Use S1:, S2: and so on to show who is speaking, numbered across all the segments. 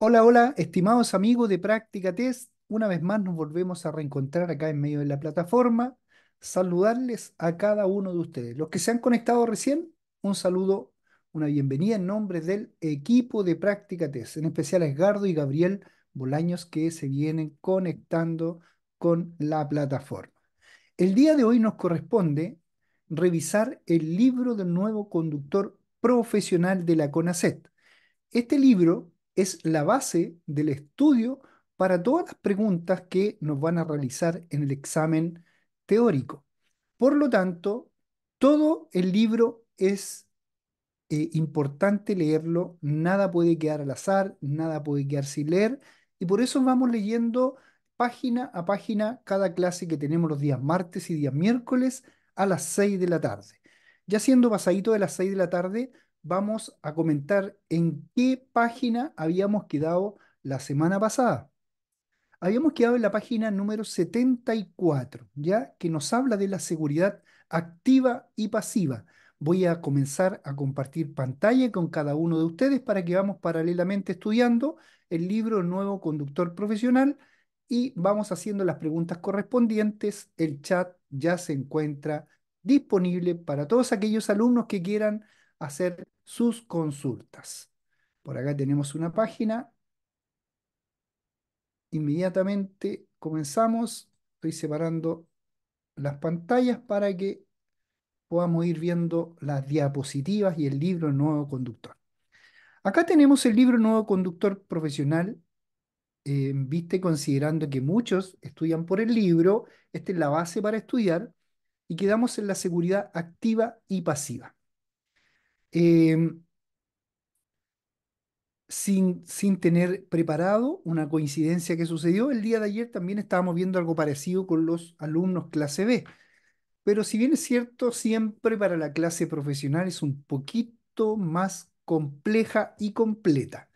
S1: Hola, hola, estimados amigos de Práctica Test. Una vez más nos volvemos a reencontrar acá en medio de la plataforma. Saludarles a cada uno de ustedes. Los que se han conectado recién, un saludo, una bienvenida en nombre del equipo de Práctica Test, en especial a Edgardo y Gabriel Bolaños que se vienen conectando con la plataforma. El día de hoy nos corresponde revisar el libro del nuevo conductor profesional de la CONACET. Este libro es la base del estudio para todas las preguntas que nos van a realizar en el examen teórico. Por lo tanto, todo el libro es eh, importante leerlo, nada puede quedar al azar, nada puede quedar sin leer, y por eso vamos leyendo página a página cada clase que tenemos los días martes y días miércoles a las 6 de la tarde. Ya siendo pasadito de las 6 de la tarde, vamos a comentar en qué página habíamos quedado la semana pasada. Habíamos quedado en la página número 74, ya que nos habla de la seguridad activa y pasiva. Voy a comenzar a compartir pantalla con cada uno de ustedes para que vamos paralelamente estudiando el libro Nuevo Conductor Profesional y vamos haciendo las preguntas correspondientes. El chat ya se encuentra disponible para todos aquellos alumnos que quieran hacer sus consultas. Por acá tenemos una página. Inmediatamente comenzamos. Estoy separando las pantallas para que podamos ir viendo las diapositivas y el libro Nuevo Conductor. Acá tenemos el libro Nuevo Conductor Profesional eh, viste, considerando que muchos estudian por el libro, esta es la base para estudiar, y quedamos en la seguridad activa y pasiva. Em, sin, sin tener preparado una coincidencia que sucedió. El día de ayer también estábamos viendo algo parecido con los alumnos clase B. Pero si bien es cierto, siempre para la clase profesional es un poquito más compleja y completa.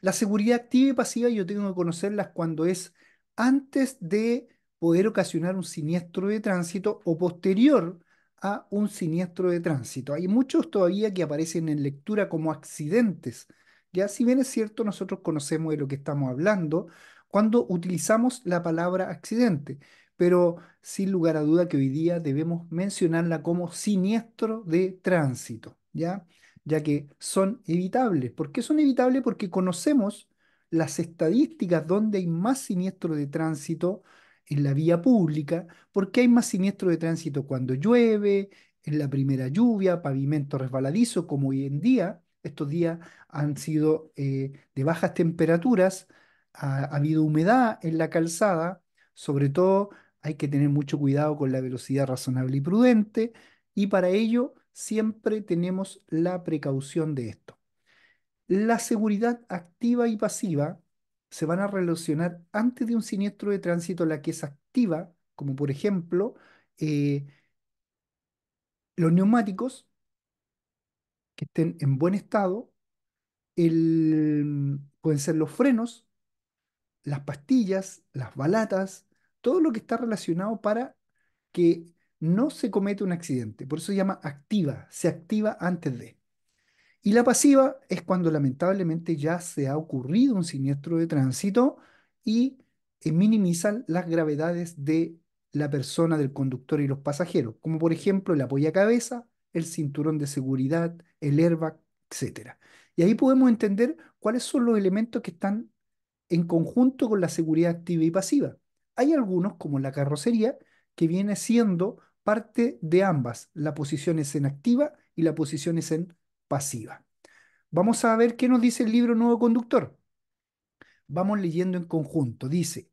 S1: La seguridad activa y pasiva yo tengo que conocerlas cuando es antes de poder ocasionar un siniestro de tránsito o posterior a un siniestro de tránsito. Hay muchos todavía que aparecen en lectura como accidentes. Ya si bien es cierto, nosotros conocemos de lo que estamos hablando cuando utilizamos la palabra accidente, pero sin lugar a duda que hoy día debemos mencionarla como siniestro de tránsito, ¿ya? Ya que son evitables. ¿Por qué son evitables? Porque conocemos las estadísticas donde hay más siniestro de tránsito en la vía pública, porque hay más siniestro de tránsito cuando llueve, en la primera lluvia, pavimento resbaladizo, como hoy en día. Estos días han sido eh, de bajas temperaturas, ha, habido humedad en la calzada, sobre todo hay que tener mucho cuidado con la velocidad razonable y prudente, y para ello siempre tenemos la precaución de esto. La seguridad activa y pasiva se van a relacionar antes de un siniestro de tránsito la que es activa, como por ejemplo eh, los neumáticos que estén en buen estado, el, pueden ser los frenos, las pastillas, las balatas, todo lo que está relacionado para que no se cometa un accidente. Por eso se llama activa, se activa antes de. Y la pasiva es cuando lamentablemente ya se ha ocurrido un siniestro de tránsito y eh, minimizan las gravedades de la persona, del conductor y los pasajeros, como por ejemplo el apoyo cabeza, el cinturón de seguridad, el airbag, etc. Y ahí podemos entender cuáles son los elementos que están en conjunto con la seguridad activa y pasiva. Hay algunos, como la carrocería, que viene siendo parte de ambas. La posición es en activa y la posición es en pasiva. Vamos a ver qué nos dice el libro Nuevo Conductor. Vamos leyendo en conjunto. Dice,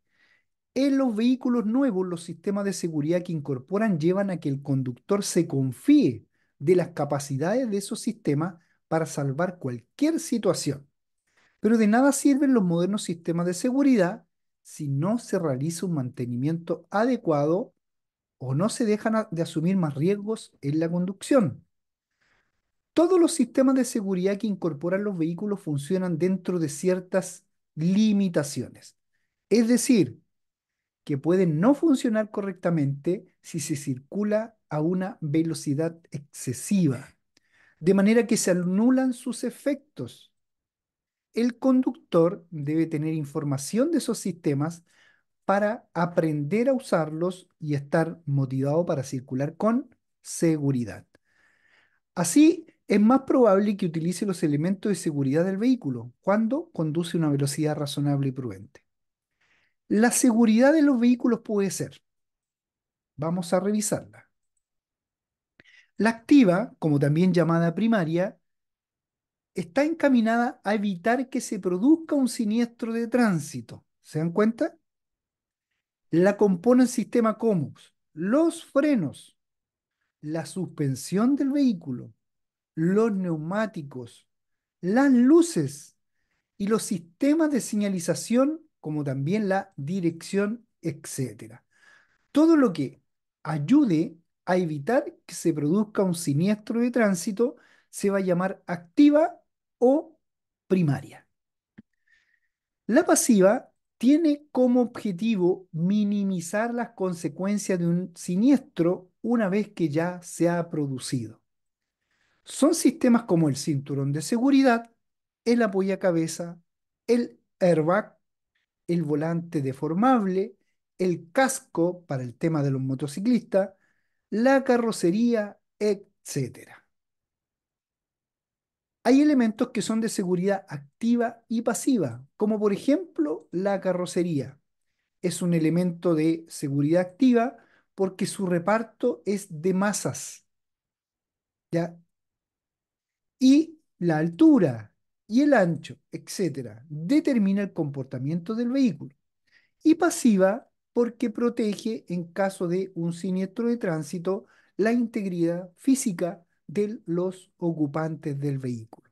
S1: en los vehículos nuevos, los sistemas de seguridad que incorporan llevan a que el conductor se confíe de las capacidades de esos sistemas para salvar cualquier situación. Pero de nada sirven los modernos sistemas de seguridad si no se realiza un mantenimiento adecuado o no se dejan de asumir más riesgos en la conducción todos los sistemas de seguridad que incorporan los vehículos funcionan dentro de ciertas limitaciones. Es decir, que pueden no funcionar correctamente si se circula a una velocidad excesiva, de manera que se anulan sus efectos. El conductor debe tener información de esos sistemas para aprender a usarlos y estar motivado para circular con seguridad. Así es más probable que utilice los elementos de seguridad del vehículo cuando conduce a una velocidad razonable y prudente. La seguridad de los vehículos puede ser, vamos a revisarla. La activa, como también llamada primaria, está encaminada a evitar que se produzca un siniestro de tránsito. ¿Se dan cuenta? La compone el sistema COMUS, los frenos, la suspensión del vehículo, los neumáticos, las luces y los sistemas de señalización, como también la dirección, etc. Todo lo que ayude a evitar que se produzca un siniestro de tránsito se va a llamar activa o primaria. La pasiva tiene como objetivo minimizar las consecuencias de un siniestro una vez que ya se ha producido. Son sistemas como el cinturón de seguridad, el apoyacabeza, el airbag, el volante deformable, el casco para el tema de los motociclistas, la carrocería, etc. Hay elementos que son de seguridad activa y pasiva, como por ejemplo la carrocería. Es un elemento de seguridad activa porque su reparto es de masas. ¿ya? y la altura y el ancho, etcétera, determina el comportamiento del vehículo. Y pasiva porque protege en caso de un siniestro de tránsito la integridad física de los ocupantes del vehículo.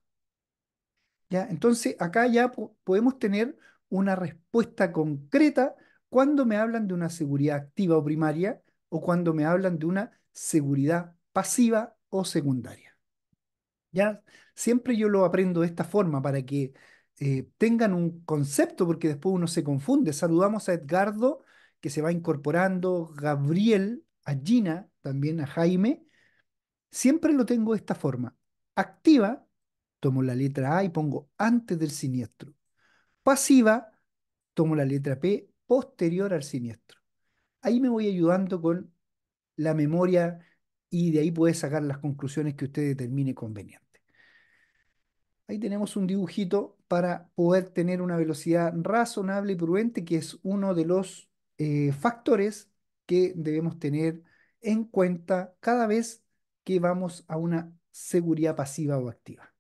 S1: ¿Ya? Entonces, acá ya podemos tener una respuesta concreta cuando me hablan de una seguridad activa o primaria o cuando me hablan de una seguridad pasiva o secundaria. ¿ya? Siempre yo lo aprendo de esta forma para que eh, tengan un concepto, porque después uno se confunde. Saludamos a Edgardo, que se va incorporando, Gabriel, a Gina, también a Jaime. Siempre lo tengo de esta forma. Activa, tomo la letra A y pongo antes del siniestro. Pasiva, tomo la letra P posterior al siniestro. Ahí me voy ayudando con la memoria y de ahí puede sacar las conclusiones que usted determine conveniente. Ahí tenemos un dibujito para poder tener una velocidad razonable y prudente, que es uno de los eh, factores que debemos tener en cuenta cada vez que vamos a una seguridad pasiva o activa.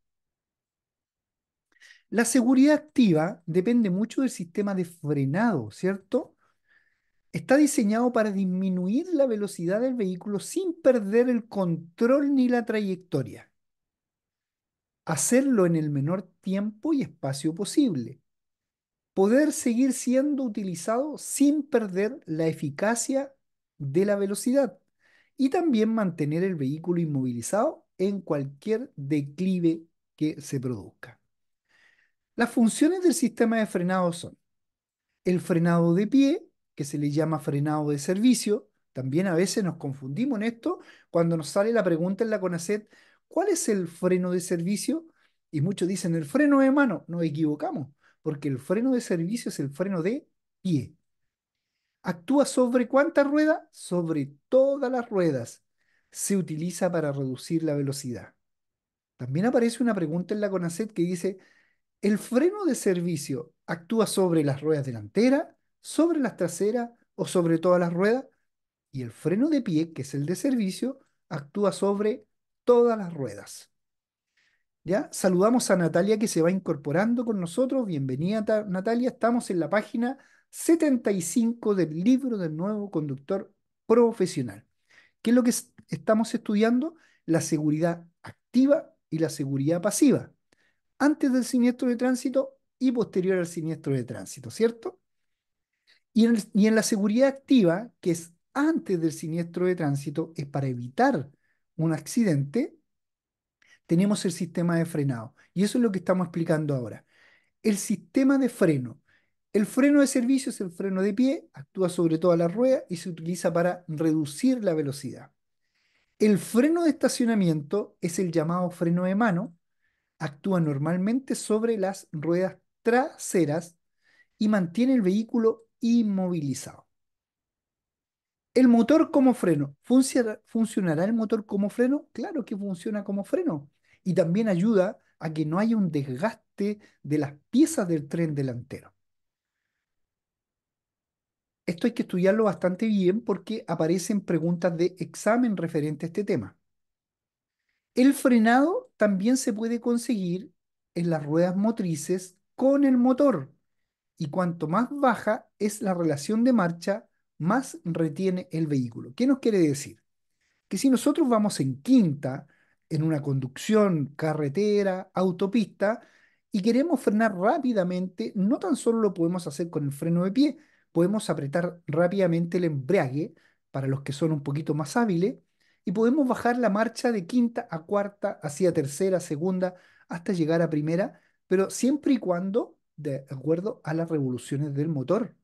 S1: La seguridad activa depende mucho del sistema de frenado, ¿cierto? Está diseñado para disminuir la velocidad del vehículo sin perder el control ni la trayectoria hacerlo en el menor tiempo y espacio posible, poder seguir siendo utilizado sin perder la eficacia de la velocidad y también mantener el vehículo inmovilizado en cualquier declive que se produzca. Las funciones del sistema de frenado son el frenado de pie, que se le llama frenado de servicio, también a veces nos confundimos en esto cuando nos sale la pregunta en la CONACET, ¿Cuál es el freno de servicio? Y muchos dicen el freno de mano. Nos equivocamos, porque el freno de servicio es el freno de pie. ¿Actúa sobre cuántas ruedas? Sobre todas las ruedas. Se utiliza para reducir la velocidad. También aparece una pregunta en la CONACET que dice, ¿el freno de servicio actúa sobre las ruedas delanteras, sobre las traseras o sobre todas las ruedas? Y el freno de pie, que es el de servicio, actúa sobre todas las ruedas. ¿Ya? Saludamos a Natalia que se va incorporando con nosotros. Bienvenida, Natalia. Estamos en la página 75 del libro del nuevo conductor profesional. ¿Qué es lo que estamos estudiando? La seguridad activa y la seguridad pasiva. Antes del siniestro de tránsito y posterior al siniestro de tránsito, ¿cierto? Y y en la seguridad activa, que es antes del siniestro de tránsito, es para evitar un accidente, tenemos el sistema de frenado. Y eso es lo que estamos explicando ahora. El sistema de freno. El freno de servicio es el freno de pie, actúa sobre toda la rueda y se utiliza para reducir la velocidad. El freno de estacionamiento es el llamado freno de mano, actúa normalmente sobre las ruedas traseras y mantiene el vehículo inmovilizado. ¿El motor como freno? ¿Funcionará el motor como freno? Claro que funciona como freno. Y también ayuda a que no haya un desgaste de las piezas del tren delantero. Esto hay que estudiarlo bastante bien porque aparecen preguntas de examen referente a este tema. El frenado también se puede conseguir en las ruedas motrices con el motor. Y cuanto más baja es la relación de marcha, más retiene el vehículo. ¿Qué nos quiere decir? Que si nosotros vamos en quinta, en una conducción, carretera, autopista, y queremos frenar rápidamente, no tan solo lo podemos hacer con el freno de pie, podemos apretar rápidamente el embrague para los que son un poquito más hábiles y podemos bajar la marcha de quinta a cuarta, hacia tercera, segunda, hasta llegar a primera, pero siempre y cuando de acuerdo a las revoluciones del motor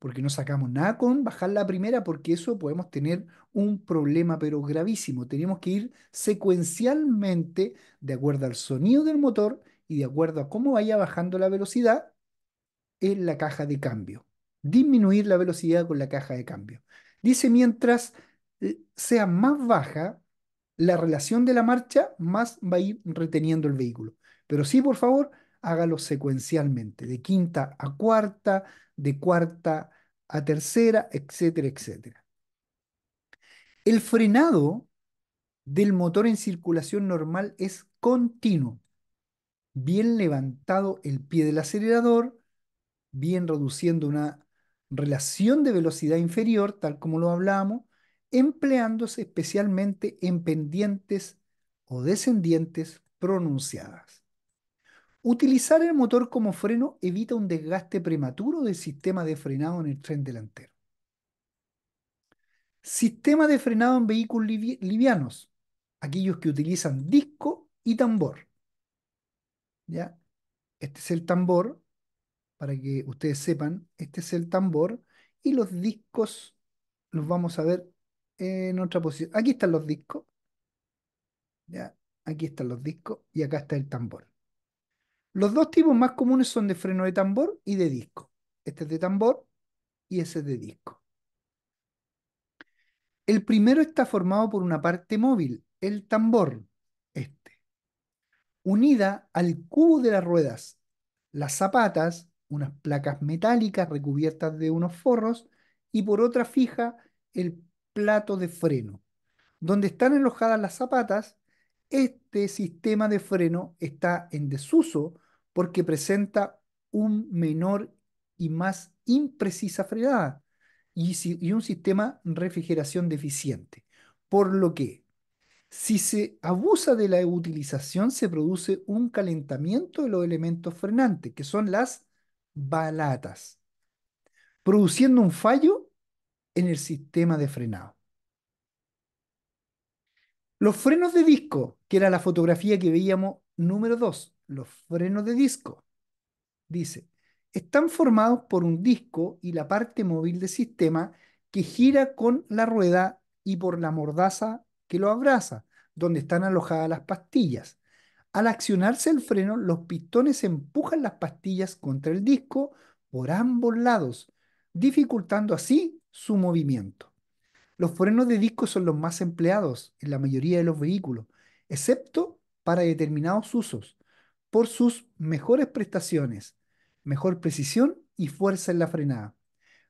S1: porque no sacamos nada con bajar la primera, porque eso podemos tener un problema, pero gravísimo. Tenemos que ir secuencialmente de acuerdo al sonido del motor y de acuerdo a cómo vaya bajando la velocidad en la caja de cambio. Disminuir la velocidad con la caja de cambio. Dice, mientras eh, sea más baja la relación de la marcha, más va a ir reteniendo el vehículo. Pero sí, por favor, hágalo secuencialmente, de quinta a cuarta, de cuarta a tercera, etcétera, etcétera. El frenado del motor en circulación normal es continuo. Bien levantado el pie del acelerador, bien reduciendo una relación de velocidad inferior, tal como lo hablamos, empleándose especialmente en pendientes o descendientes pronunciadas. Utilizar el motor como freno evita un desgaste prematuro del sistema de frenado en el tren delantero. Sistema de frenado en vehículos livianos, aquellos que utilizan disco y tambor. ¿Ya? Este es el tambor, para que ustedes sepan, este es el tambor y los discos los vamos a ver en otra posición. Aquí están los discos. ¿Ya? Aquí están los discos y acá está el tambor. Los dos tipos más comunes son de freno de tambor y de disco. Este es de tambor y ese es de disco. El primero está formado por una parte móvil, el tambor, este, unida al cubo de las ruedas, las zapatas, unas placas metálicas recubiertas de unos forros, y por otra fija el plato de freno, donde están enlojadas las zapatas este sistema de freno está en desuso porque presenta un menor y más imprecisa frenada y, un sistema refrigeración deficiente. Por lo que, si se abusa de la utilización, se produce un calentamiento de los elementos frenantes, que son las balatas, produciendo un fallo en el sistema de frenado. Los frenos de disco, que era la fotografía que veíamos número 2, los frenos de disco, dice, están formados por un disco y la parte móvil del sistema que gira con la rueda y por la mordaza que lo abraza, donde están alojadas las pastillas. Al accionarse el freno, los pistones empujan las pastillas contra el disco por ambos lados, dificultando así su movimiento. Los frenos de disco son los más empleados en la mayoría de los vehículos, excepto para determinados usos, por sus mejores prestaciones, mejor precisión y fuerza en la frenada,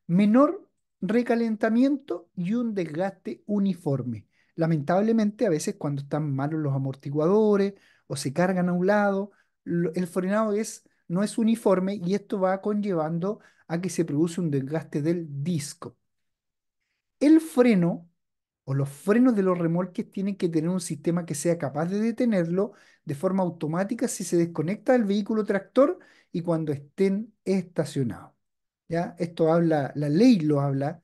S1: menor recalentamiento y un desgaste uniforme. Lamentablemente, a veces cuando están malos los amortiguadores o se cargan a un lado, el frenado es, no es uniforme y esto va conllevando a que se produce un desgaste del disco. El freno o los frenos de los remolques tienen que tener un sistema que sea capaz de detenerlo de forma automática si se desconecta del vehículo tractor y cuando estén estacionados. ¿Ya? Esto habla, la ley lo habla,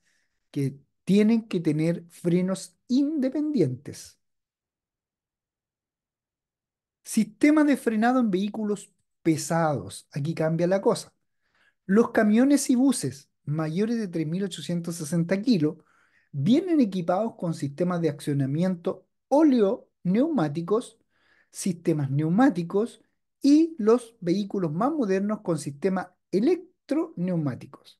S1: que tienen que tener frenos independientes. Sistema de frenado en vehículos pesados. Aquí cambia la cosa. Los camiones y buses mayores de 3.860 kilos vienen equipados con sistemas de accionamiento óleo neumáticos, sistemas neumáticos y los vehículos más modernos con sistemas electroneumáticos.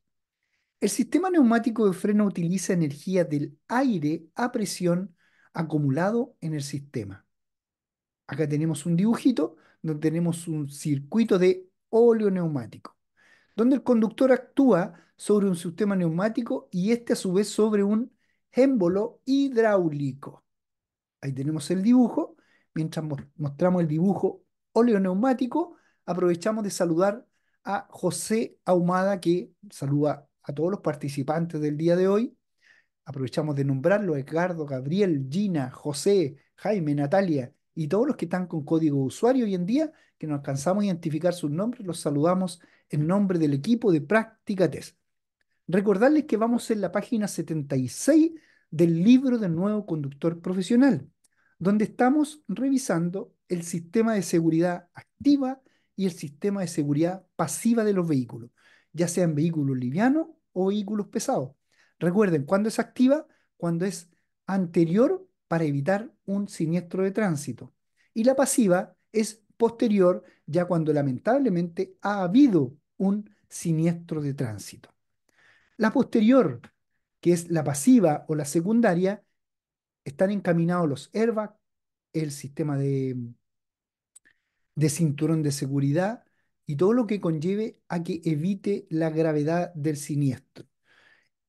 S1: El sistema neumático de freno utiliza energía del aire a presión acumulado en el sistema. Acá tenemos un dibujito donde tenemos un circuito de óleo neumático, donde el conductor actúa sobre un sistema neumático y este a su vez sobre un émbolo hidráulico. Ahí tenemos el dibujo. Mientras mostramos el dibujo oleoneumático, aprovechamos de saludar a José Ahumada, que saluda a todos los participantes del día de hoy. Aprovechamos de nombrarlo, Edgardo, Gabriel, Gina, José, Jaime, Natalia y todos los que están con código usuario hoy en día, que nos alcanzamos a identificar sus nombres, los saludamos en nombre del equipo de práctica test. Recordarles que vamos en la página 76 del libro del nuevo conductor profesional, donde estamos revisando el sistema de seguridad activa y el sistema de seguridad pasiva de los vehículos, ya sean vehículos livianos o vehículos pesados. Recuerden, cuando es activa? Cuando es anterior para evitar un siniestro de tránsito. Y la pasiva es posterior, ya cuando lamentablemente ha habido un siniestro de tránsito. La posterior, que es la pasiva o la secundaria, están encaminados los airbags, el sistema de, de cinturón de seguridad y todo lo que conlleve a que evite la gravedad del siniestro.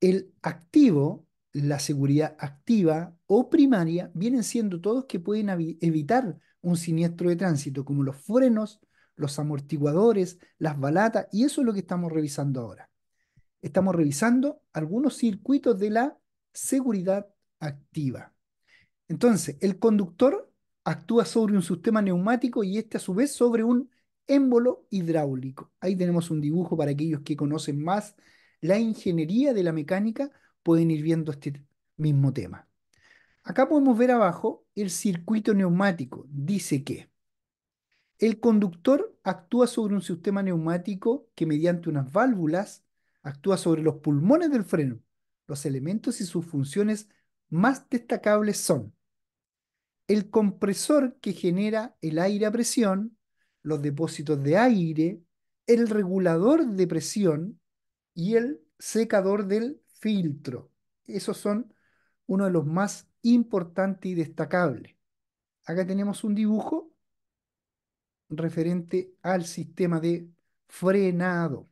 S1: El activo, la seguridad activa o primaria, vienen siendo todos que pueden evitar un siniestro de tránsito, como los frenos, los amortiguadores, las balatas, y eso es lo que estamos revisando ahora estamos revisando algunos circuitos de la seguridad activa. Entonces, el conductor actúa sobre un sistema neumático y este a su vez sobre un émbolo hidráulico. Ahí tenemos un dibujo para aquellos que conocen más la ingeniería de la mecánica, pueden ir viendo este mismo tema. Acá podemos ver abajo el circuito neumático. Dice que el conductor actúa sobre un sistema neumático que mediante unas válvulas actúa sobre los pulmones del freno. Los elementos y sus funciones más destacables son el compresor que genera el aire a presión, los depósitos de aire, el regulador de presión y el secador del filtro. Esos son uno de los más importantes y destacables. Acá tenemos un dibujo referente al sistema de frenado.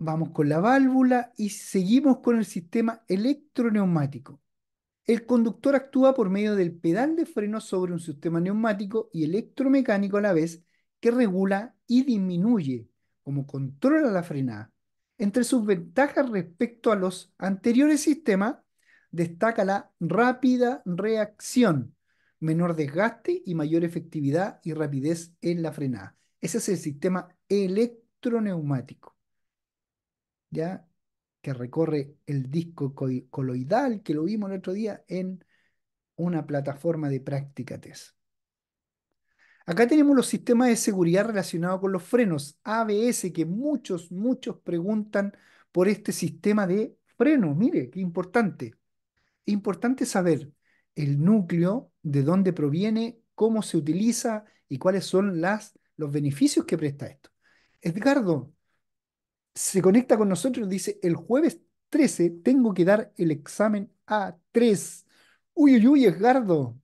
S1: vamos con la válvula y seguimos con el sistema electroneumático. El conductor actúa por medio del pedal de freno sobre un sistema neumático y electromecánico a la vez que regula y disminuye, como controla la frenada. Entre sus ventajas respecto a los anteriores sistemas, destaca la rápida reacción, menor desgaste y mayor efectividad y rapidez en la frenada. Ese es el sistema electroneumático. ¿ya? que recorre el disco coloidal que lo vimos el otro día en una plataforma de práctica test. Acá tenemos los sistemas de seguridad relacionados con los frenos, ABS, que muchos, muchos preguntan por este sistema de frenos. Mire, qué importante. Importante saber el núcleo, de dónde proviene, cómo se utiliza y cuáles son las, los beneficios que presta esto. Edgardo, se conecta con nosotros y dice, el jueves 13 tengo que dar el examen A3. Uy, uy, uy, Edgardo,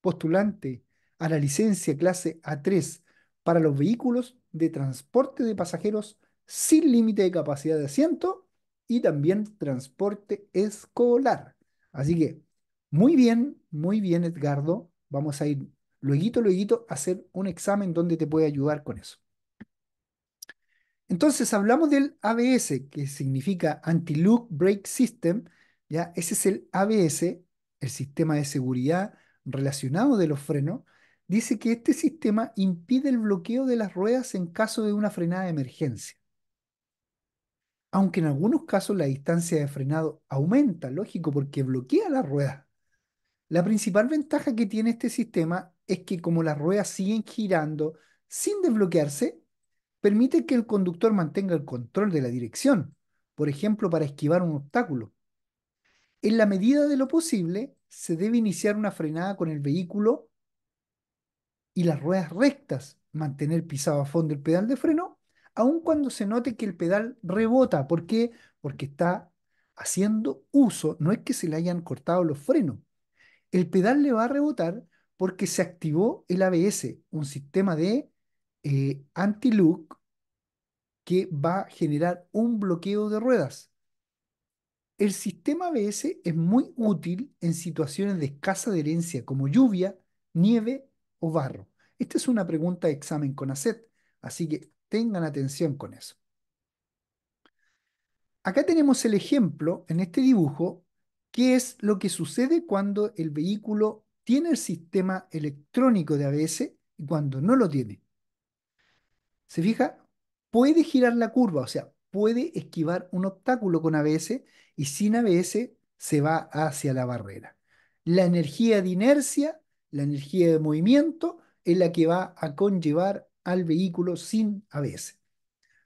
S1: postulante a la licencia clase A3 para los vehículos de transporte de pasajeros sin límite de capacidad de asiento y también transporte escolar. Así que, muy bien, muy bien, Edgardo. Vamos a ir luego, luego a hacer un examen donde te puede ayudar con eso. Entonces hablamos del ABS, que significa anti look Brake System. ¿ya? Ese es el ABS, el sistema de seguridad relacionado de los frenos. Dice que este sistema impide el bloqueo de las ruedas en caso de una frenada de emergencia. Aunque en algunos casos la distancia de frenado aumenta, lógico, porque bloquea las ruedas. La principal ventaja que tiene este sistema es que como las ruedas siguen girando sin desbloquearse, permite que el conductor mantenga el control de la dirección, por ejemplo, para esquivar un obstáculo. En la medida de lo posible, se debe iniciar una frenada con el vehículo y las ruedas rectas, mantener pisado a fondo el pedal de freno, aun cuando se note que el pedal rebota. ¿Por qué? Porque está haciendo uso, no es que se le hayan cortado los frenos. El pedal le va a rebotar porque se activó el ABS, un sistema de eh, anti look que va a generar un bloqueo de ruedas. El sistema ABS es muy útil en situaciones de escasa adherencia como lluvia, nieve o barro. Esta es una pregunta de examen con ACET, así que tengan atención con eso. Acá tenemos el ejemplo en este dibujo, que es lo que sucede cuando el vehículo tiene el sistema electrónico de ABS y cuando no lo tiene. ¿Se fija? Puede girar la curva, o sea, puede esquivar un obstáculo con ABS y sin ABS se va hacia la barrera. La energía de inercia, la energía de movimiento, es la que va a conllevar al vehículo sin ABS.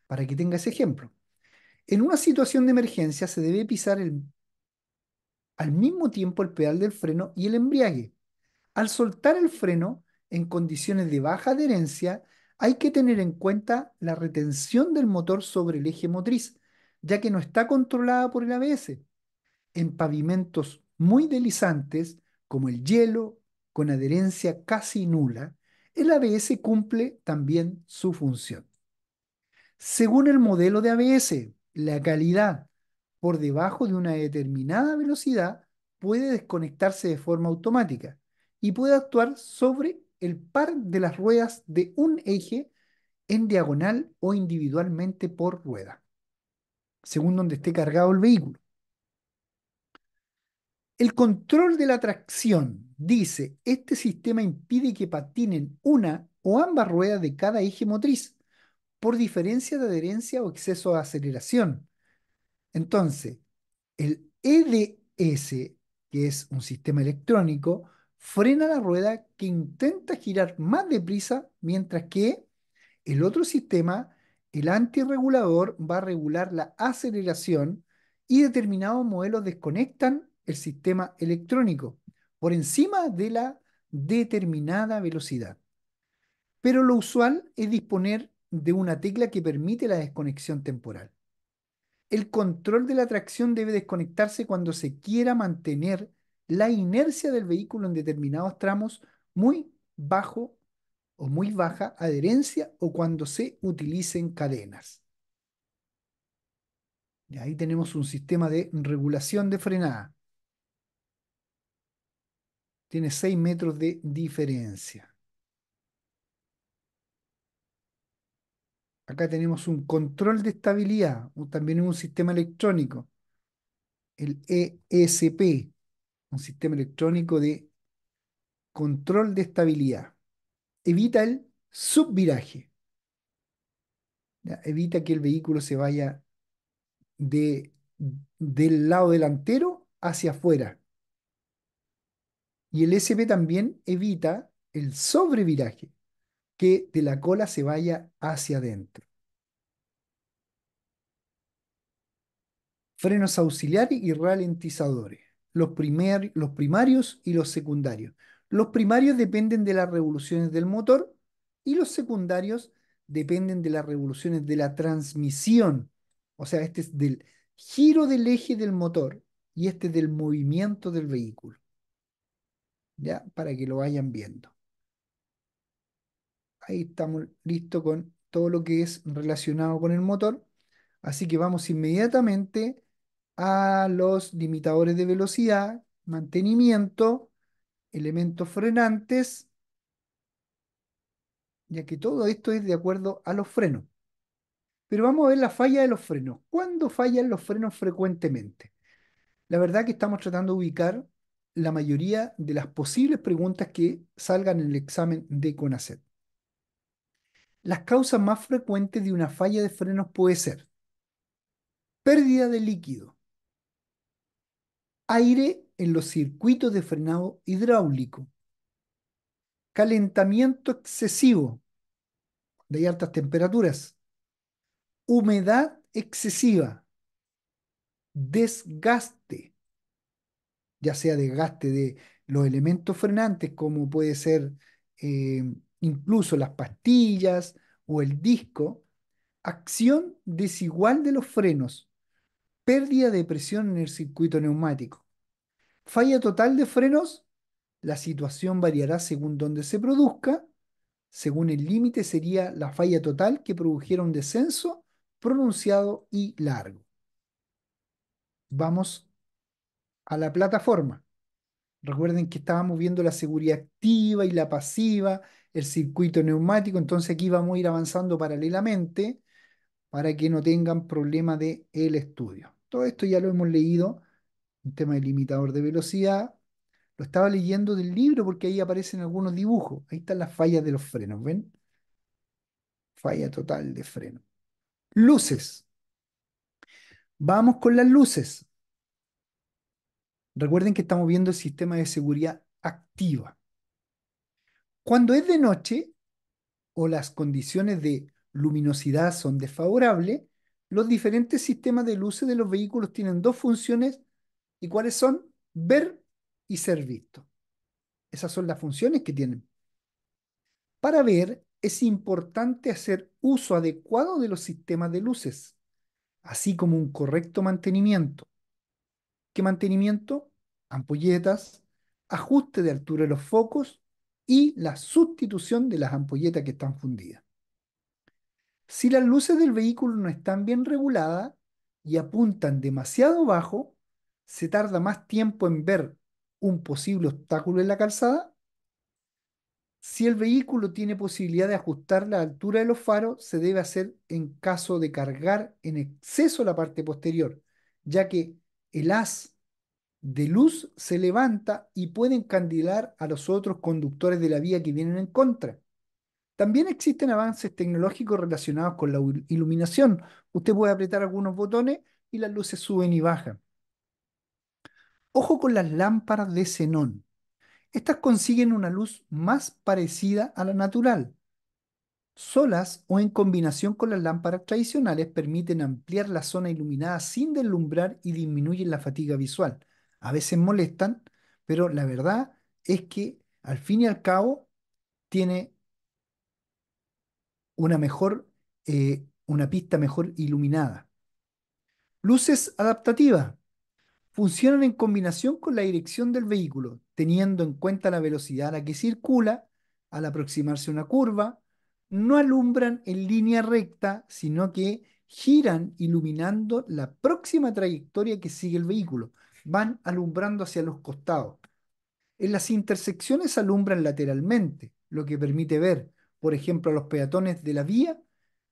S1: Para que tenga ese ejemplo. En una situación de emergencia se debe pisar al mismo tiempo el pedal del freno y el embriague. Al soltar el freno, en condiciones de baja adherencia, hay que tener en cuenta la retención del motor sobre el eje motriz, ya que no está controlada por el ABS. En pavimentos muy deslizantes, como el hielo, con adherencia casi nula, el ABS cumple también su función. Según el modelo de ABS, la calidad por debajo de una determinada velocidad puede desconectarse de forma automática y puede actuar sobre el par de las ruedas de un eje en diagonal o individualmente por rueda, según donde esté cargado el vehículo. El control de la tracción dice, este sistema impide que patinen una o ambas ruedas de cada eje motriz por diferencia de adherencia o exceso de aceleración. Entonces, el EDS, que es un sistema electrónico, frena la rueda que intenta girar más deprisa, mientras que el otro sistema, el antirregulador, va a regular la aceleración y determinados modelos desconectan el sistema electrónico por encima de la determinada velocidad. Pero lo usual es disponer de una tecla que permite la desconexión temporal. El control de la tracción debe desconectarse cuando se quiera mantener la inercia del vehículo en determinados tramos muy bajo o muy baja adherencia o cuando se utilicen cadenas. Y ahí tenemos un sistema de regulación de frenada. Tiene 6 metros de diferencia. Acá tenemos un control de estabilidad, también un sistema electrónico, el ESP, un sistema electrónico de control de estabilidad. Evita el subviraje. Evita que el vehículo se vaya de, del lado delantero hacia afuera. Y el SP también evita el sobreviraje, que de la cola se vaya hacia adentro. Frenos auxiliares y ralentizadores los, los primarios y los secundarios. Los primarios dependen de las revoluciones del motor y los secundarios dependen de las revoluciones de la transmisión. O sea, este es del giro del eje del motor y este es del movimiento del vehículo. Ya, para que lo vayan viendo. Ahí estamos listos con todo lo que es relacionado con el motor. Así que vamos inmediatamente a los limitadores de velocidad, mantenimiento, elementos frenantes, ya que todo esto es de acuerdo a los frenos. Pero vamos a ver la falla de los frenos. ¿Cuándo fallan los frenos frecuentemente? La verdad que estamos tratando de ubicar la mayoría de las posibles preguntas que salgan en el examen de CONACET. Las causas más frecuentes de una falla de frenos puede ser pérdida de líquido, aire en los circuitos de frenado hidráulico, calentamiento excesivo de altas temperaturas, humedad excesiva, desgaste, ya sea desgaste de los elementos frenantes como puede ser eh, incluso las pastillas o el disco, acción desigual de los frenos, pérdida de presión en el circuito neumático. Falla total de frenos, la situación variará según donde se produzca. Según el límite sería la falla total que produjera un descenso pronunciado y largo. Vamos a la plataforma. Recuerden que estábamos viendo la seguridad activa y la pasiva, el circuito neumático, entonces aquí vamos a ir avanzando paralelamente para que no tengan problema de el estudio. Todo esto ya lo hemos leído, Un tema del limitador de velocidad, lo estaba leyendo del libro porque ahí aparecen algunos dibujos, ahí están las fallas de los frenos, ¿ven? Falla total de freno. Luces. Vamos con las luces. Recuerden que estamos viendo el sistema de seguridad activa. Cuando es de noche o las condiciones de luminosidad son desfavorables, los diferentes sistemas de luces de los vehículos tienen dos funciones y cuáles son ver y ser visto. Esas son las funciones que tienen. Para ver es importante hacer uso adecuado de los sistemas de luces, así como un correcto mantenimiento. ¿Qué mantenimiento? Ampolletas, ajuste de altura de los focos y la sustitución de las ampolletas que están fundidas. Si las luces del vehículo no están bien reguladas y apuntan demasiado bajo, se tarda más tiempo en ver un posible obstáculo en la calzada. Si el vehículo tiene posibilidad de ajustar la altura de los faros, se debe hacer en caso de cargar en exceso la parte posterior, ya que el haz de luz se levanta y pueden candilar a los otros conductores de la vía que vienen en contra. También existen avances tecnológicos relacionados con la iluminación. Usted puede apretar algunos botones y las luces suben y bajan. Ojo con las lámparas de xenón. Estas consiguen una luz más parecida a la natural. Solas o en combinación con las lámparas tradicionales permiten ampliar la zona iluminada sin deslumbrar y disminuyen la fatiga visual. A veces molestan, pero la verdad es que al fin y al cabo tiene una mejor, eh, una pista mejor iluminada. Luces adaptativas funcionan en combinación con la dirección del vehículo, teniendo en cuenta la velocidad a la que circula al aproximarse a una curva, no alumbran en línea recta, sino que giran iluminando la próxima trayectoria que sigue el vehículo. Van alumbrando hacia los costados. En las intersecciones alumbran lateralmente, lo que permite ver por ejemplo, a los peatones de la vía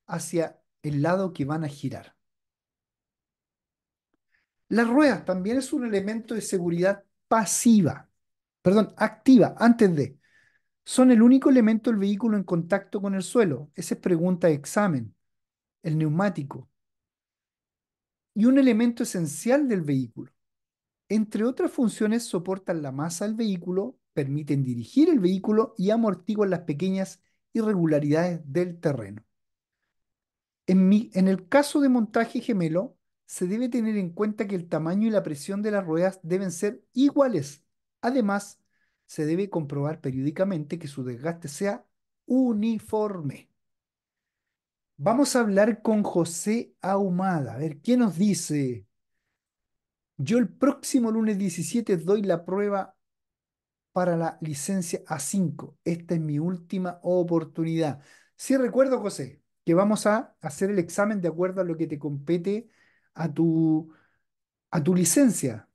S1: hacia el lado que van a girar. Las ruedas también es un elemento de seguridad pasiva, perdón, activa, antes de. Son el único elemento del vehículo en contacto con el suelo. Esa es pregunta de examen. El neumático. Y un elemento esencial del vehículo. Entre otras funciones, soportan la masa del vehículo, permiten dirigir el vehículo y amortiguan las pequeñas irregularidades del terreno. En, en el caso de montaje gemelo, se debe tener en cuenta que el tamaño y la presión de las ruedas deben ser iguales. Además, se debe comprobar periódicamente que su desgaste sea uniforme. Vamos a hablar con José Ahumada. A ver, ¿qué nos dice? Yo el próximo lunes 17 doy la prueba para la licencia A5. Esta es mi última oportunidad. Sí recuerdo, José, que vamos a hacer el examen de acuerdo a lo que te compete a tu, a tu licencia.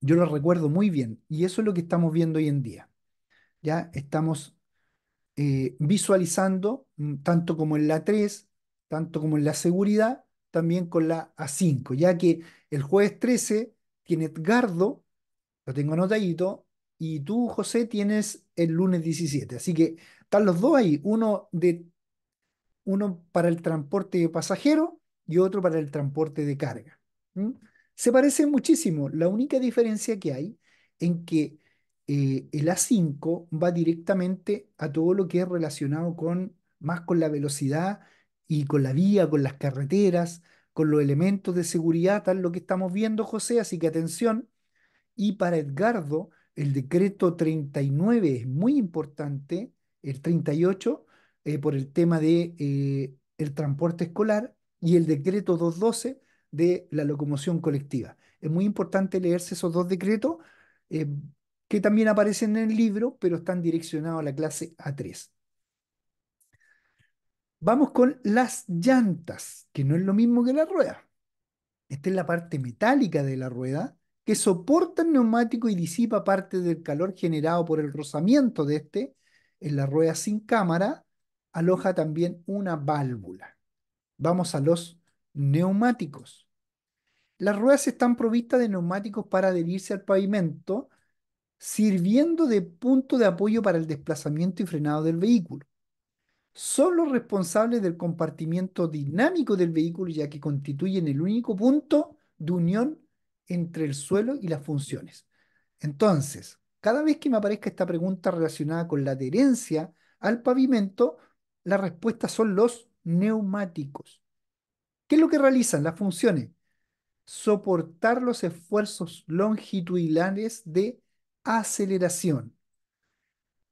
S1: Yo lo recuerdo muy bien y eso es lo que estamos viendo hoy en día. Ya estamos eh, visualizando, mm, tanto como en la 3, tanto como en la seguridad, también con la A5, ya que el jueves 13, tiene Edgardo, lo tengo anotadito, y tú, José, tienes el lunes 17. Así que están los dos ahí, uno, de, uno para el transporte de pasajero y otro para el transporte de carga. Se parecen muchísimo. La única diferencia que hay en que eh, el A5 va directamente a todo lo que es relacionado con más con la velocidad y con la vía, con las carreteras, con los elementos de seguridad, tal lo que estamos viendo, José, así que atención. Y para Edgardo, el decreto 39 es muy importante, el 38, eh, por el tema de eh, el transporte escolar y el decreto 212 de la locomoción colectiva. Es muy importante leerse esos dos decretos eh, que también aparecen en el libro, pero están direccionados a la clase A3. Vamos con las llantas, que no es lo mismo que la rueda. Esta es la parte metálica de la rueda que soporta el neumático y disipa parte del calor generado por el rozamiento de este. En la rueda sin cámara aloja también una válvula. Vamos a los neumáticos. Las ruedas están provistas de neumáticos para adherirse al pavimento, sirviendo de punto de apoyo para el desplazamiento y frenado del vehículo. Son los responsables del compartimiento dinámico del vehículo, ya que constituyen el único punto de unión entre el suelo y las funciones. Entonces, cada vez que me aparezca esta pregunta relacionada con la adherencia al pavimento, la respuesta son los neumáticos. ¿Qué es lo que realizan las funciones? Soportar los esfuerzos longitudinales de aceleración,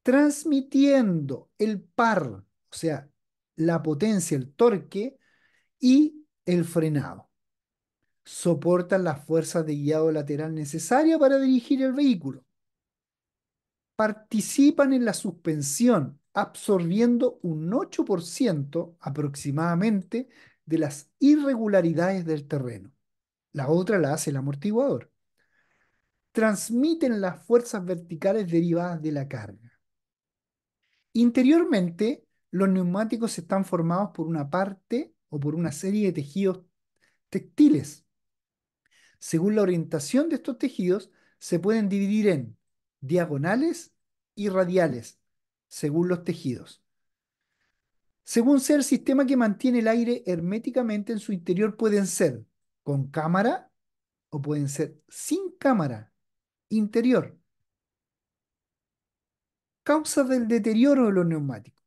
S1: transmitiendo el par, o sea, la potencia, el torque y el frenado soportan las fuerzas de guiado lateral necesarias para dirigir el vehículo. Participan en la suspensión, absorbiendo un 8% aproximadamente de las irregularidades del terreno. La otra la hace el amortiguador. Transmiten las fuerzas verticales derivadas de la carga. Interiormente, los neumáticos están formados por una parte o por una serie de tejidos textiles según la orientación de estos tejidos, se pueden dividir en diagonales y radiales, según los tejidos. Según sea el sistema que mantiene el aire herméticamente en su interior, pueden ser con cámara o pueden ser sin cámara, interior. Causas del deterioro de los neumáticos.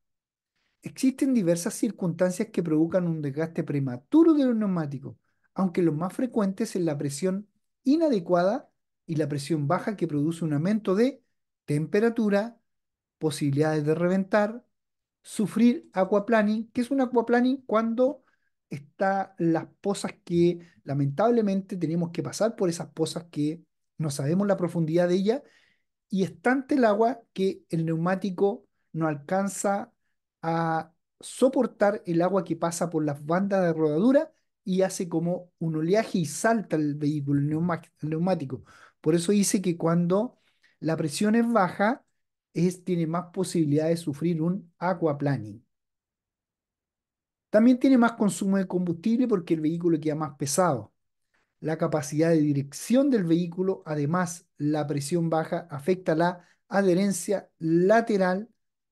S1: Existen diversas circunstancias que provocan un desgaste prematuro de los neumáticos aunque lo más frecuente es la presión inadecuada y la presión baja que produce un aumento de temperatura, posibilidades de reventar, sufrir aquaplaning, que es un aquaplaning cuando están las pozas que lamentablemente tenemos que pasar por esas pozas que no sabemos la profundidad de ellas y es tanto el agua que el neumático no alcanza a soportar el agua que pasa por las bandas de rodadura y hace como un oleaje y salta el vehículo, neumático. Por eso dice que cuando la presión es baja, es, tiene más posibilidad de sufrir un aquaplaning. También tiene más consumo de combustible porque el vehículo queda más pesado. La capacidad de dirección del vehículo, además la presión baja, afecta la adherencia lateral,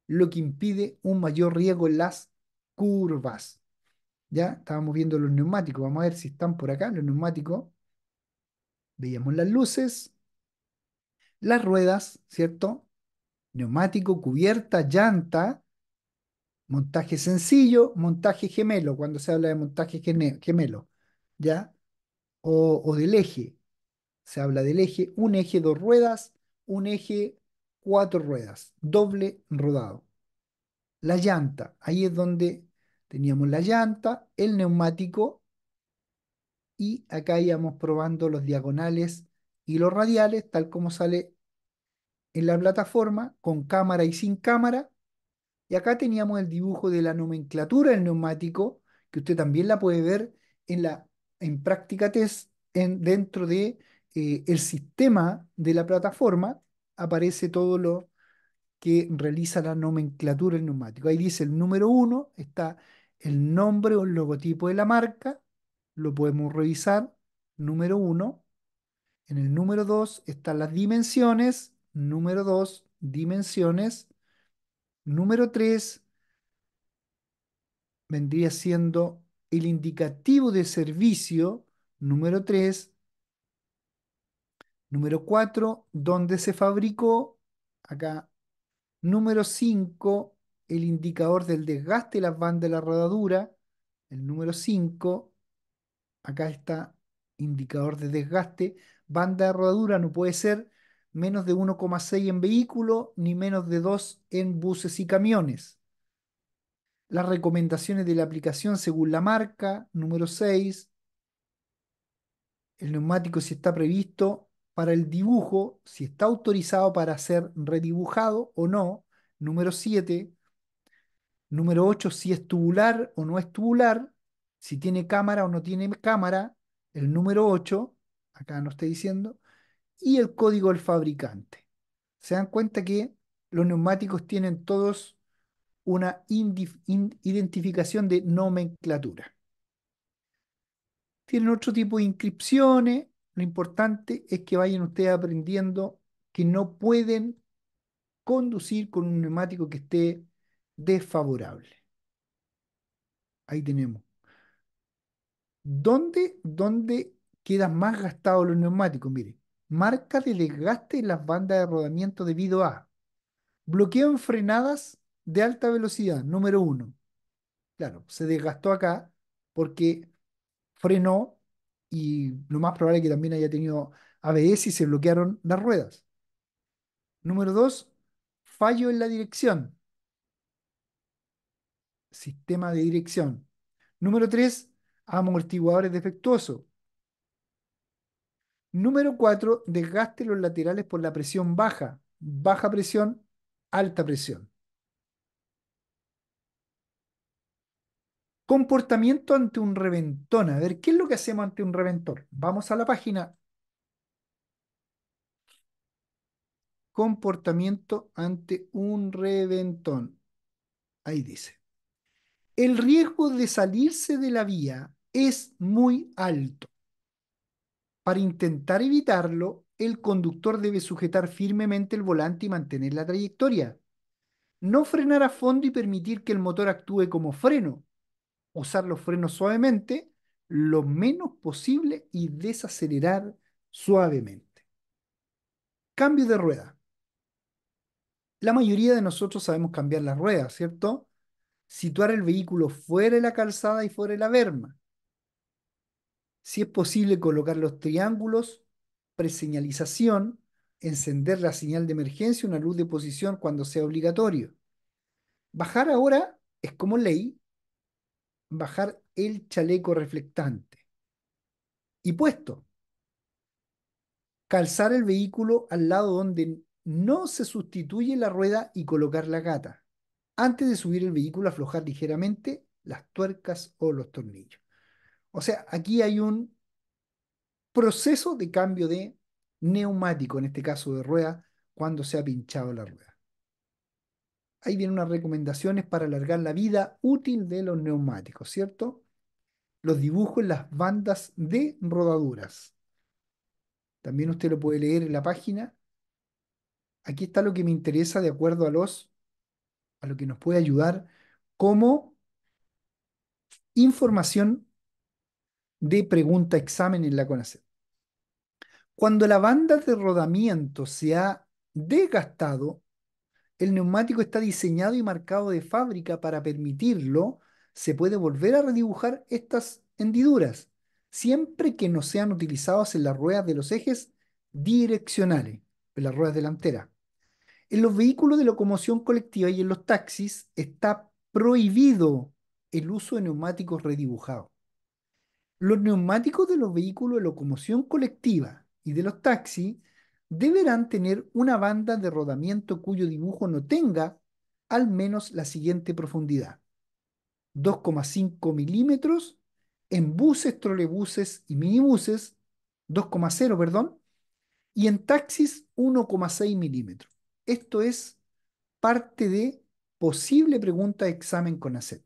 S1: lo que impide un mayor riesgo en las curvas. Ya estábamos viendo los neumáticos. Vamos a ver si están por acá los neumáticos. Veíamos las luces, las ruedas, ¿cierto? Neumático, cubierta, llanta, montaje sencillo, montaje gemelo, cuando se habla de montaje gemelo, ¿ya? O, o del eje. Se habla del eje, un eje, dos ruedas, un eje, cuatro ruedas, doble rodado. La llanta, ahí es donde Teníamos la llanta, el neumático y acá íbamos probando los diagonales y los radiales, tal como sale en la plataforma, con cámara y sin cámara. Y acá teníamos el dibujo de la nomenclatura del neumático, que usted también la puede ver en, la, en práctica test en, dentro de eh, el sistema de la plataforma. Aparece todo lo, que realiza la nomenclatura del neumático. Ahí dice el número uno, está el nombre o el logotipo de la marca, lo podemos revisar, número uno. En el número dos están las dimensiones, número dos, dimensiones. Número tres vendría siendo el indicativo de servicio, número tres. Número 4, dónde se fabricó, acá Número 5, el indicador del desgaste de las bandas de la rodadura. El número 5, acá está indicador de desgaste. Banda de rodadura no puede ser menos de 1,6 en vehículo ni menos de 2 en buses y camiones. Las recomendaciones de la aplicación según la marca. Número 6, el neumático si está previsto para el dibujo, si está autorizado para ser redibujado o no. Número 7. Número 8, si es tubular o no es tubular, si tiene cámara o no tiene cámara, el número 8, acá no estoy diciendo, y el código del fabricante. Se dan cuenta que los neumáticos tienen todos una identificación de nomenclatura. Tienen otro tipo de inscripciones, lo importante es que vayan ustedes aprendiendo que no pueden conducir con un neumático que esté desfavorable. Ahí tenemos. ¿Dónde, dónde quedan más gastados los neumáticos? Mire, marca de desgaste en las bandas de rodamiento debido a bloqueo en frenadas de alta velocidad, número uno. Claro, se desgastó acá porque frenó y lo más probable es que también haya tenido ABS y se bloquearon las ruedas. Número dos, fallo en la dirección. Sistema de dirección. Número tres, amortiguadores defectuosos. Número cuatro, desgaste los laterales por la presión baja. Baja presión, alta presión. Comportamiento ante un reventón. A ver, ¿qué es lo que hacemos ante un reventón? Vamos a la página. Comportamiento ante un reventón. Ahí dice. El riesgo de salirse de la vía es muy alto. Para intentar evitarlo, el conductor debe sujetar firmemente el volante y mantener la trayectoria. No frenar a fondo y permitir que el motor actúe como freno usar los frenos suavemente, lo menos posible y desacelerar suavemente. Cambio de rueda. La mayoría de nosotros sabemos cambiar las ruedas, ¿cierto? Situar el vehículo fuera de la calzada y fuera de la berma. Si es posible colocar los triángulos, preseñalización, encender la señal de emergencia, una luz de posición cuando sea obligatorio. Bajar ahora es como ley bajar el chaleco reflectante y puesto. Calzar el vehículo al lado donde no se sustituye la rueda y colocar la gata. Antes de subir el vehículo, aflojar ligeramente las tuercas o los tornillos. O sea, aquí hay un proceso de cambio de neumático, en este caso de rueda, cuando se ha pinchado la rueda ahí vienen unas recomendaciones para alargar la vida útil de los neumáticos, ¿cierto? Los dibujos en las bandas de rodaduras. También usted lo puede leer en la página. Aquí está lo que me interesa de acuerdo a los a lo que nos puede ayudar como información de pregunta examen en la CONACET. Cuando la banda de rodamiento se ha desgastado, el neumático está diseñado y marcado de fábrica para permitirlo, se puede volver a redibujar estas hendiduras, siempre que no sean utilizadas en las ruedas de los ejes direccionales, en las ruedas delanteras. En los vehículos de locomoción colectiva y en los taxis está prohibido el uso de neumáticos redibujados. Los neumáticos de los vehículos de locomoción colectiva y de los taxis deberán tener una banda de rodamiento cuyo dibujo no tenga al menos la siguiente profundidad. 2,5 milímetros en buses, trolebuses y minibuses, 2,0, perdón, y en taxis 1,6 milímetros. Esto es parte de posible pregunta de examen con ACET.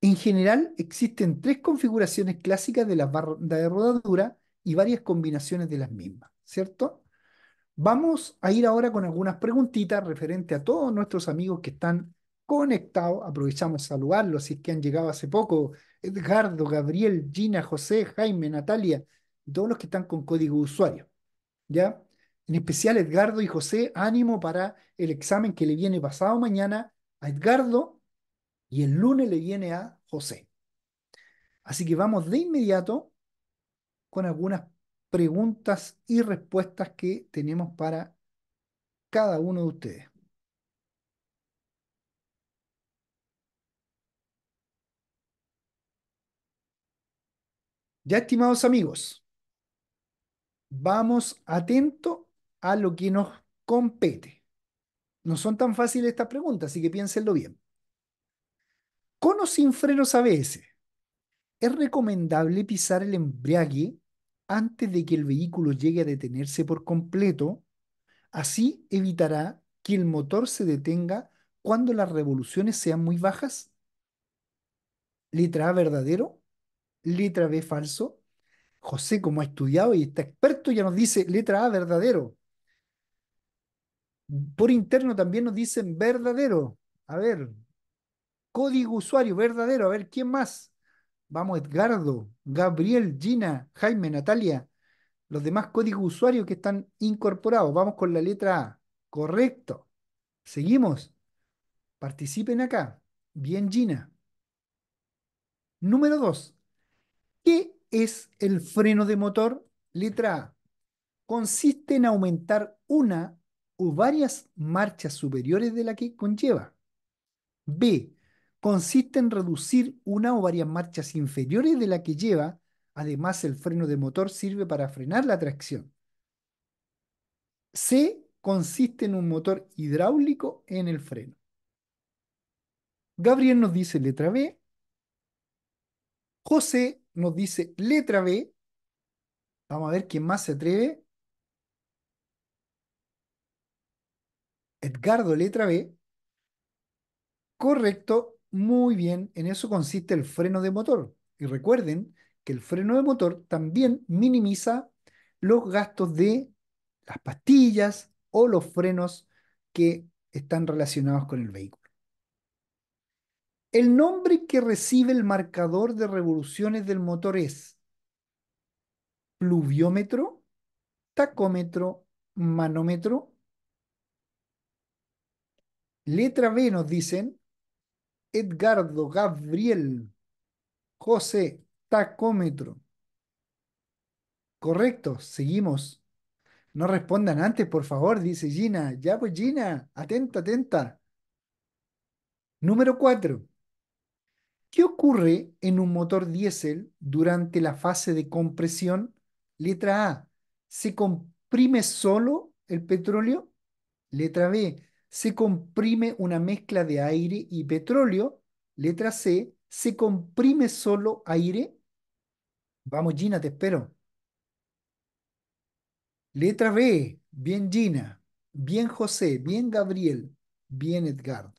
S1: En general, existen tres configuraciones clásicas de la banda de rodadura y varias combinaciones de las mismas, ¿cierto? Vamos a ir ahora con algunas preguntitas referente a todos nuestros amigos que están conectados. Aprovechamos a saludarlos, si es que han llegado hace poco. Edgardo, Gabriel, Gina, José, Jaime, Natalia, todos los que están con código usuario. ¿Ya? En especial Edgardo y José, ánimo para el examen que le viene pasado mañana a Edgardo y el lunes le viene a José. Así que vamos de inmediato con algunas preguntas y respuestas que tenemos para cada uno de ustedes. Ya, estimados amigos, vamos atento a lo que nos compete. No son tan fáciles estas preguntas, así que piénsenlo bien. ¿Con o sin frenos ABS? ¿Es recomendable pisar el embriague antes de que el vehículo llegue a detenerse por completo? Así evitará que el motor se detenga cuando las revoluciones sean muy bajas. Letra A verdadero, letra B falso. José, como ha estudiado y está experto, ya nos dice letra A verdadero. Por interno también nos dicen verdadero. A ver, código usuario verdadero. A ver, ¿quién más? Vamos, Edgardo, Gabriel, Gina, Jaime, Natalia, los demás códigos usuarios que están incorporados. Vamos con la letra A. Correcto. Seguimos. Participen acá. Bien, Gina. Número 2. ¿Qué es el freno de motor? Letra A. Consiste en aumentar una o varias marchas superiores de la que conlleva. B consiste en reducir una o varias marchas inferiores de la que lleva. Además, el freno de motor sirve para frenar la tracción. C consiste en un motor hidráulico en el freno. Gabriel nos dice letra B. José nos dice letra B. Vamos a ver quién más se atreve. Edgardo, letra B. Correcto. Muy bien, en eso consiste el freno de motor. Y recuerden que el freno de motor también minimiza los gastos de las pastillas o los frenos que están relacionados con el vehículo. El nombre que recibe el marcador de revoluciones del motor es pluviómetro, tacómetro, manómetro. Letra B nos dicen Edgardo Gabriel José Tacómetro. Correcto, seguimos. No respondan antes, por favor, dice Gina. Ya pues Gina, atenta, atenta. Número 4. ¿Qué ocurre en un motor diésel durante la fase de compresión? Letra A. ¿Se comprime solo el petróleo? Letra B se comprime una mezcla de aire y petróleo. Letra C, se comprime solo aire. Vamos, Gina, te espero. Letra B, bien Gina, bien José, bien Gabriel, bien Edgardo.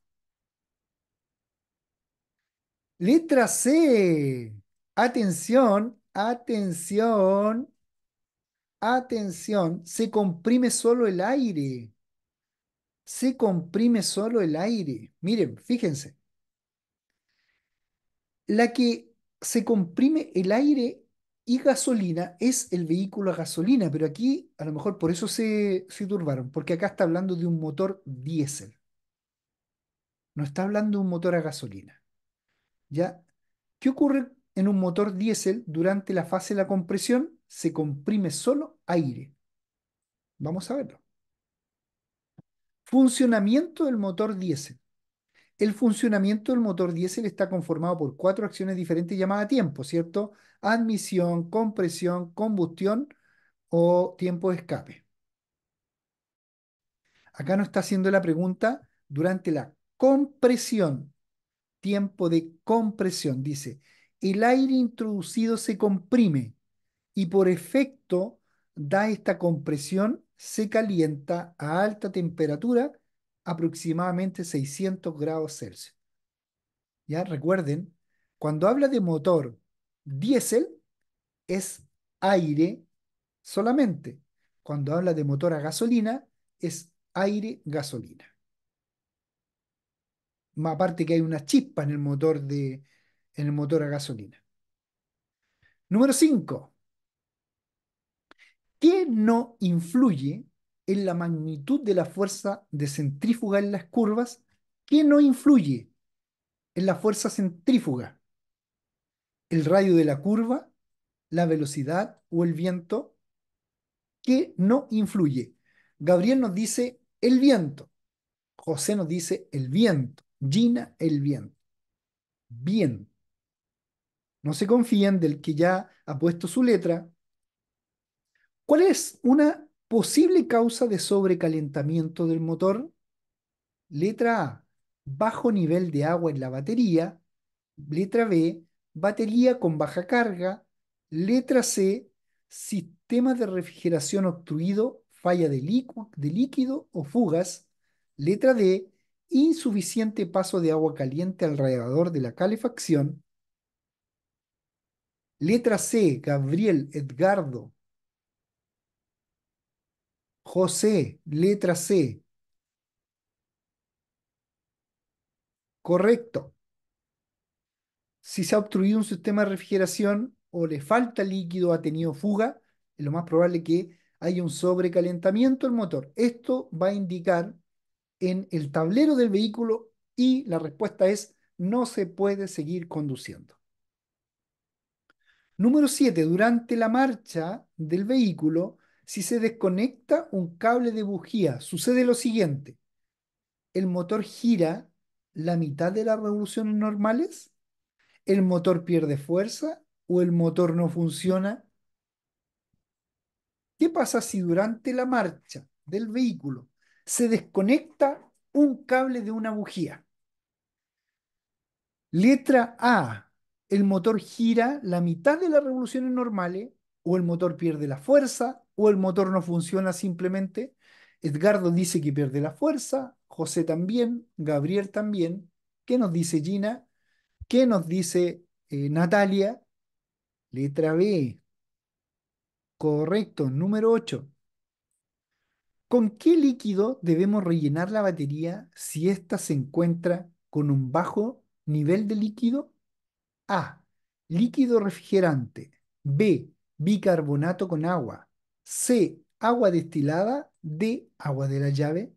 S1: Letra C, atención, atención, atención, se comprime solo el aire se comprime solo el aire. Miren, fíjense. La que se comprime el aire y gasolina es el vehículo a gasolina, pero aquí a lo mejor por eso se, turbaron, porque acá está hablando de un motor diésel. No está hablando de un motor a gasolina. ¿Ya? ¿Qué ocurre en un motor diésel durante la fase de la compresión? Se comprime solo aire. Vamos a verlo. Funcionamiento del motor diésel. El funcionamiento del motor diésel está conformado por cuatro acciones diferentes llamadas tiempo, ¿cierto? Admisión, compresión, combustión o tiempo de escape. Acá nos está haciendo la pregunta durante la compresión, tiempo de compresión. Dice, el aire introducido se comprime y por efecto da esta compresión se calienta a alta temperatura, aproximadamente 600 grados Celsius. Ya recuerden, cuando habla de motor diésel, es aire solamente. Cuando habla de motor a gasolina, es aire-gasolina. aparte que hay una chispa en el motor, de, en el motor a gasolina. Número 5. ¿Qué no influye en la magnitud de la fuerza de centrífuga en las curvas? ¿Qué no influye en la fuerza centrífuga? ¿El radio de la curva? ¿La velocidad o el viento? ¿Qué no influye? Gabriel nos dice el viento. José nos dice el viento. Gina, el viento. Bien. No se confíen del que ya ha puesto su letra, ¿Cuál es una posible causa de sobrecalentamiento del motor? Letra A, bajo nivel de agua en la batería. Letra B, batería con baja carga. Letra C, sistema de refrigeración obstruido, falla de, líquido, o fugas. Letra D, insuficiente paso de agua caliente alrededor de la calefacción. Letra C, Gabriel, Edgardo, José, letra C. Correcto. Si se ha obstruido un sistema de refrigeración o le falta líquido o ha tenido fuga, es lo más probable que haya un sobrecalentamiento del motor. Esto va a indicar en el tablero del vehículo y la respuesta es no se puede seguir conduciendo. Número 7. Durante la marcha del vehículo si se desconecta un cable de bujía, sucede lo siguiente. El motor gira la mitad de las revoluciones normales, el motor pierde fuerza o el motor no funciona. ¿Qué pasa si durante la marcha del vehículo se desconecta un cable de una bujía? Letra A, el motor gira la mitad de las revoluciones normales o el motor pierde la fuerza o el motor no funciona simplemente. Edgardo dice que pierde la fuerza, José también, Gabriel también. ¿Qué nos dice Gina? ¿Qué nos dice eh, Natalia? Letra B. Correcto, número 8. ¿Con qué líquido debemos rellenar la batería si ésta se encuentra con un bajo nivel de líquido? A. Líquido refrigerante. B. Bicarbonato con agua. C, agua destilada. D, agua de la llave.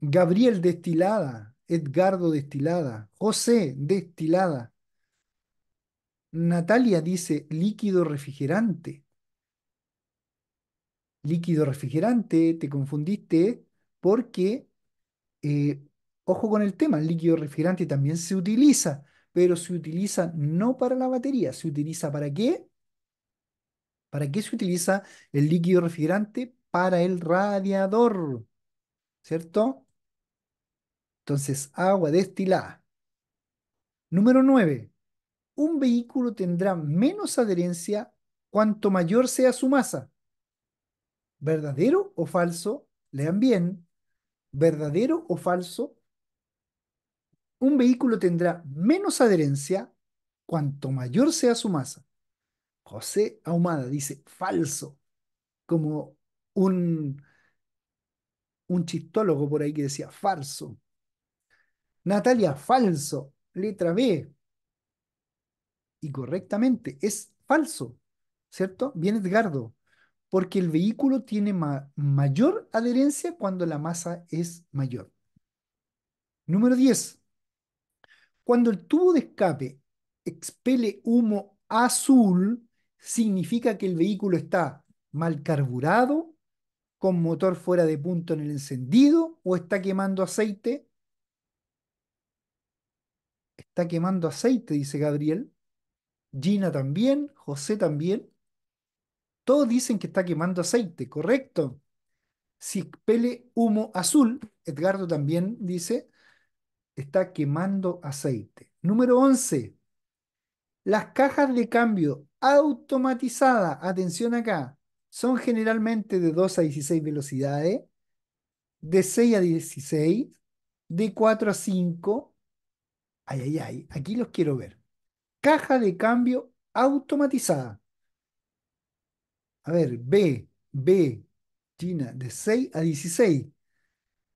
S1: Gabriel destilada. Edgardo destilada. José destilada. Natalia dice líquido refrigerante. Líquido refrigerante, te confundiste porque, eh, ojo con el tema, líquido refrigerante también se utiliza, pero se utiliza no para la batería, se utiliza para qué? ¿Para qué se utiliza el líquido refrigerante? Para el radiador, ¿cierto? Entonces, agua destilada. Número 9. Un vehículo tendrá menos adherencia cuanto mayor sea su masa. ¿Verdadero o falso? Lean bien. ¿Verdadero o falso? Un vehículo tendrá menos adherencia cuanto mayor sea su masa. José Ahumada dice falso, como un, un chistólogo por ahí que decía falso. Natalia, falso, letra B. Y correctamente, es falso, ¿cierto? Bien, Edgardo, porque el vehículo tiene mayor adherencia cuando la masa es mayor. Número 10. Cuando el tubo de escape expele humo azul, significa que el vehículo está mal carburado, con motor fuera de punto en el encendido o está quemando aceite. Está quemando aceite, dice Gabriel. Gina también, José también. Todos dicen que está quemando aceite, correcto. Si pele humo azul, Edgardo también dice, está quemando aceite. Número 11. Las cajas de cambio automatizada. Atención acá. Son generalmente de 2 a 16 velocidades, de 6 a 16, de 4 a 5. Ay, ay, ay. Aquí los quiero ver. Caja de cambio automatizada. A ver, B, B, China, de 6 a 16.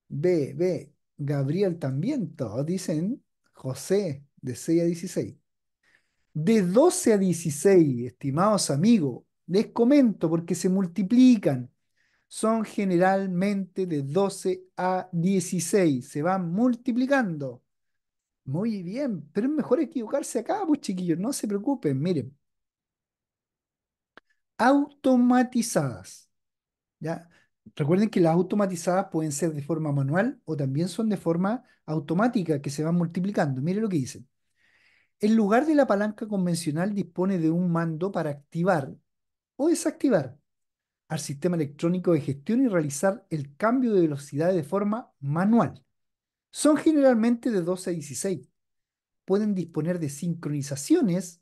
S1: B, B, Gabriel también, todos dicen José, de 6 a 16. De 12 a 16, estimados amigos, les comento porque se multiplican. Son generalmente de 12 a 16, se van multiplicando. Muy bien, pero es mejor equivocarse acá, pues chiquillos, no se preocupen, miren. Automatizadas. ¿ya? Recuerden que las automatizadas pueden ser de forma manual o también son de forma automática que se van multiplicando. Miren lo que dicen. En lugar de la palanca convencional dispone de un mando para activar o desactivar al sistema electrónico de gestión y realizar el cambio de velocidad de forma manual. Son generalmente de 12 a 16. Pueden disponer de sincronizaciones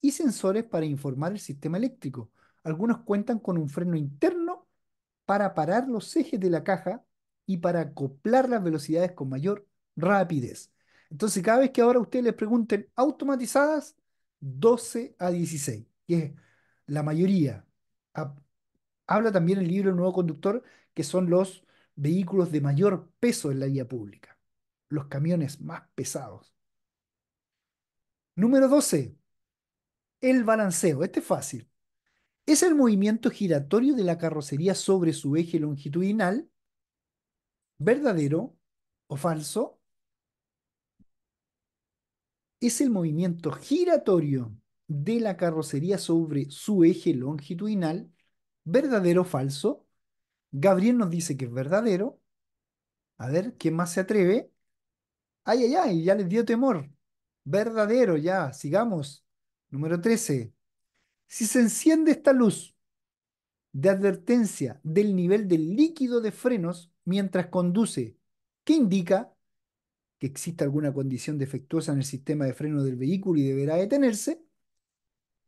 S1: y sensores para informar el sistema eléctrico. Algunos cuentan con un freno interno para parar los ejes de la caja y para acoplar las velocidades con mayor rapidez. Entonces, cada vez que ahora ustedes les pregunten automatizadas, 12 a 16, que es la mayoría. Habla también el libro El Nuevo Conductor, que son los vehículos de mayor peso en la vía pública, los camiones más pesados. Número 12, el balanceo. Este es fácil. Es el movimiento giratorio de la carrocería sobre su eje longitudinal, verdadero o falso, es el movimiento giratorio de la carrocería sobre su eje longitudinal, verdadero o falso. Gabriel nos dice que es verdadero. A ver, ¿quién más se atreve? Ay, ay, ay, ya les dio temor. Verdadero, ya, sigamos. Número 13. Si se enciende esta luz de advertencia del nivel del líquido de frenos mientras conduce, ¿qué indica? que exista alguna condición defectuosa en el sistema de freno del vehículo y deberá detenerse.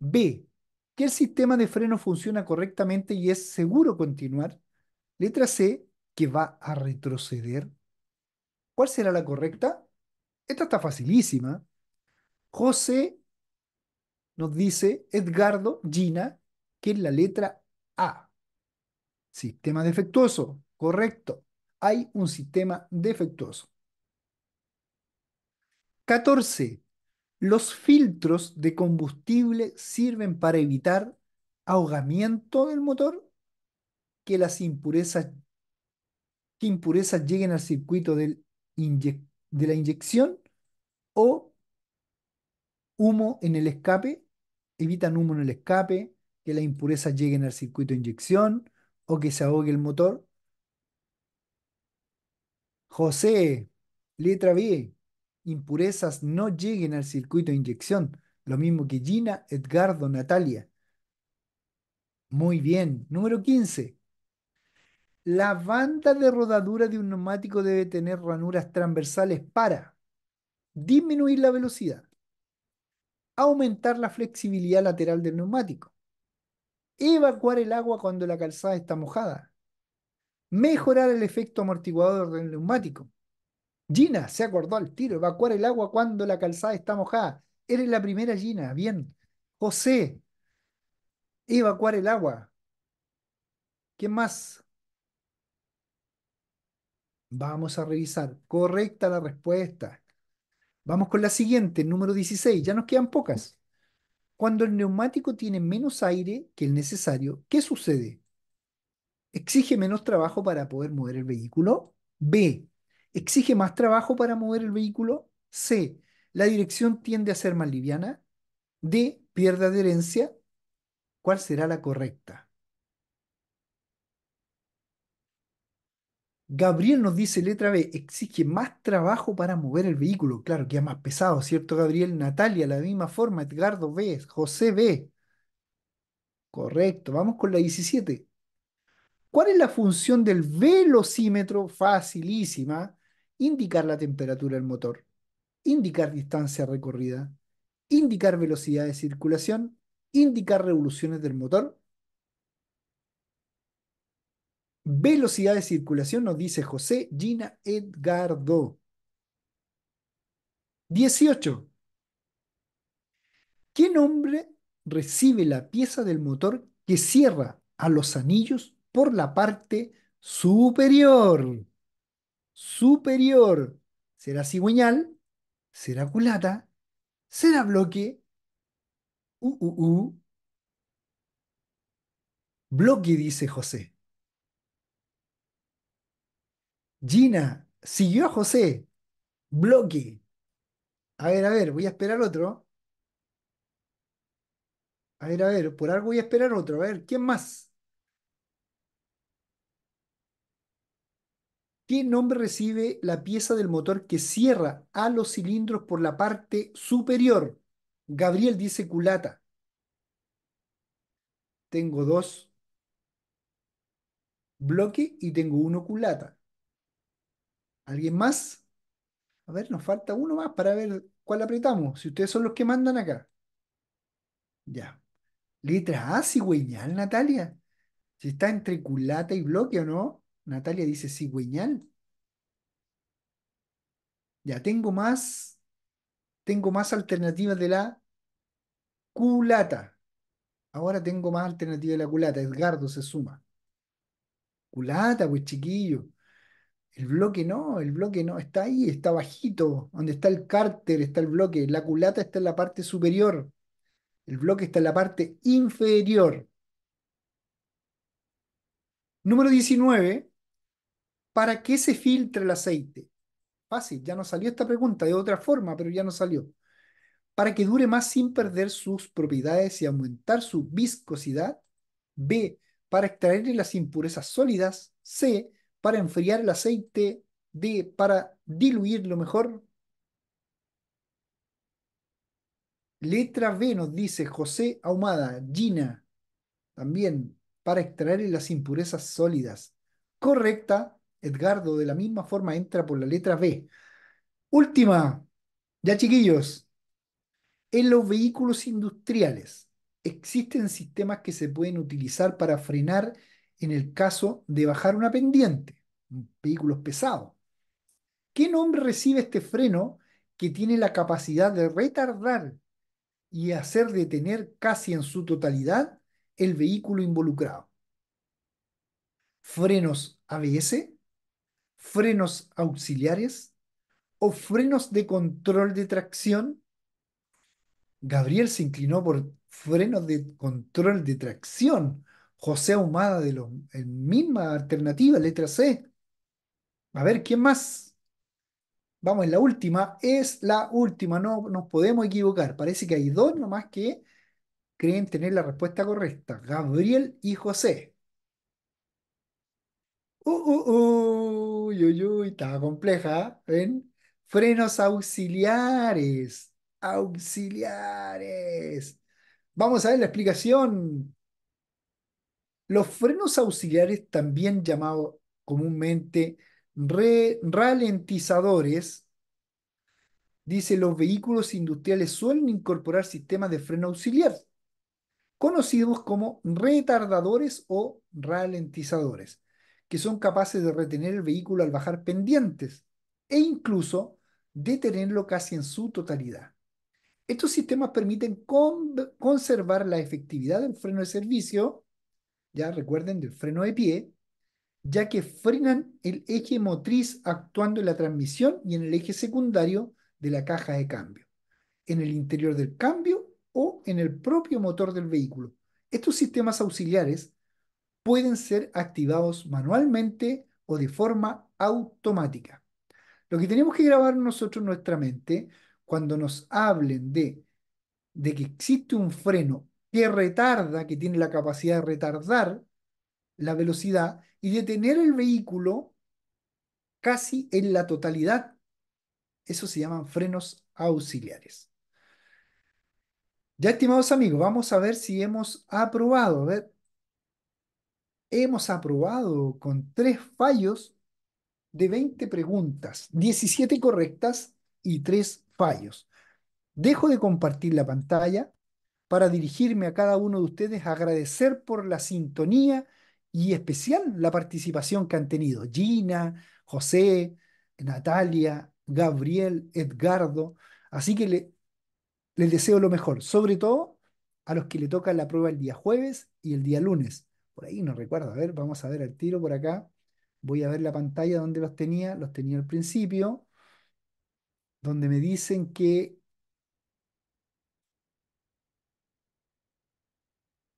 S1: B, que el sistema de freno funciona correctamente y es seguro continuar. Letra C, que va a retroceder. ¿Cuál será la correcta? Esta está facilísima. José nos dice, Edgardo, Gina, que es la letra A. Sistema defectuoso, correcto. Hay un sistema defectuoso. 14. Los filtros de combustible sirven para evitar ahogamiento del motor, que las impurezas, lleguen al circuito de la inyección o humo en el escape, evitan humo en el escape, que las impurezas lleguen al circuito de inyección o que se ahogue el motor. José, letra B impurezas no lleguen al circuito de inyección, lo mismo que Gina, Edgardo, Natalia. Muy bien. Número 15. La banda de rodadura de un neumático debe tener ranuras transversales para disminuir la velocidad, aumentar la flexibilidad lateral del neumático, evacuar el agua cuando la calzada está mojada, mejorar el efecto amortiguador del neumático, Gina se acordó al tiro, evacuar el agua cuando la calzada está mojada. Eres la primera Gina, bien. José, evacuar el agua. ¿Qué más? Vamos a revisar. Correcta la respuesta. Vamos con la siguiente, número 16. Ya nos quedan pocas. Cuando el neumático tiene menos aire que el necesario, ¿qué sucede? ¿Exige menos trabajo para poder mover el vehículo? B. ¿Exige más trabajo para mover el vehículo? C. La dirección tiende a ser más liviana. D. Pierde adherencia. ¿Cuál será la correcta? Gabriel nos dice letra B, exige más trabajo para mover el vehículo. Claro, queda más pesado, ¿cierto, Gabriel? Natalia, la misma forma, Edgardo B, José B. Correcto, vamos con la 17. ¿Cuál es la función del velocímetro? Facilísima indicar la temperatura del motor, indicar distancia recorrida, indicar velocidad de circulación, indicar revoluciones del motor. Velocidad de circulación nos dice José Gina Edgardo. 18. ¿Qué nombre recibe la pieza del motor que cierra a los anillos por la parte superior? superior será cigüeñal, será culata, será bloque, uh, u, u, bloque dice José. Gina siguió a José, bloque. A ver, a ver, voy a esperar otro. A ver, a ver, por algo voy a esperar otro. A ver, ¿quién más? ¿Qué nombre recibe la pieza del motor que cierra a los cilindros por la parte superior? Gabriel dice culata. Tengo dos bloques y tengo uno culata. ¿Alguien más? A ver, nos falta uno más para ver cuál apretamos. Si ustedes son los que mandan acá. Ya. Letra A, cigüeñal, Natalia. Si está entre culata y bloque o no. Natalia dice cigüeñal. Ya tengo más, tengo más alternativas de la culata. Ahora tengo más alternativas de la culata. Edgardo se suma. Culata, pues chiquillo. El bloque no, el bloque no, está ahí, está bajito, donde está el cárter, está el bloque, la culata está en la parte superior, el bloque está en la parte inferior. Número 19, ¿Para qué se filtra el aceite? Fácil, ya nos salió esta pregunta de otra forma, pero ya nos salió. Para que dure más sin perder sus propiedades y aumentar su viscosidad. B. Para extraerle las impurezas sólidas. C. Para enfriar el aceite. D. Para diluirlo mejor. Letra B nos dice José Ahumada, Gina. También para extraerle las impurezas sólidas. Correcta. Edgardo de la misma forma entra por la letra B. Última, ya chiquillos, en los vehículos industriales existen sistemas que se pueden utilizar para frenar en el caso de bajar una pendiente, vehículos pesados. ¿Qué nombre recibe este freno que tiene la capacidad de retardar y hacer detener casi en su totalidad el vehículo involucrado? ¿Frenos ABS? frenos auxiliares o frenos de control de tracción? Gabriel se inclinó por frenos de control de tracción. José Ahumada de la misma alternativa, letra C. A ver, ¿quién más? Vamos, en la última. Es la última, no nos podemos equivocar. Parece que hay dos nomás que creen tener la respuesta correcta. Gabriel y José. uh, uh. uh. Uy, uy, uy, estaba compleja, ¿ven? ¿eh? Frenos auxiliares, auxiliares. Vamos a ver la explicación. Los frenos auxiliares, también llamados comúnmente ralentizadores, dice los vehículos industriales suelen incorporar sistemas de freno auxiliar, conocidos como retardadores o ralentizadores que son capaces de retener el vehículo al bajar pendientes e incluso detenerlo casi en su totalidad. Estos sistemas permiten conservar la efectividad del freno de servicio, ya recuerden del freno de pie, ya que frenan el eje motriz actuando en la transmisión y en el eje secundario de la caja de cambio, en el interior del cambio o en el propio motor del vehículo. Estos sistemas auxiliares pueden ser activados manualmente o de forma automática. Lo que tenemos que grabar nosotros en nuestra mente cuando nos hablen de, de que existe un freno que retarda, que tiene la capacidad de retardar la velocidad y detener el vehículo casi en la totalidad. Eso se llaman frenos auxiliares. Ya, estimados amigos, vamos a ver si hemos aprobado. A ver, hemos aprobado con tres fallos de 20 preguntas, 17 correctas y tres fallos. Dejo de compartir la pantalla para dirigirme a cada uno de ustedes, a agradecer por la sintonía y especial la participación que han tenido Gina, José, Natalia, Gabriel, Edgardo. Así que les deseo lo mejor, sobre todo a los que le tocan la prueba el día jueves y el día lunes por ahí no recuerdo. A ver, vamos a ver el tiro por acá. Voy a ver la pantalla donde los tenía. Los tenía al principio, donde me dicen que...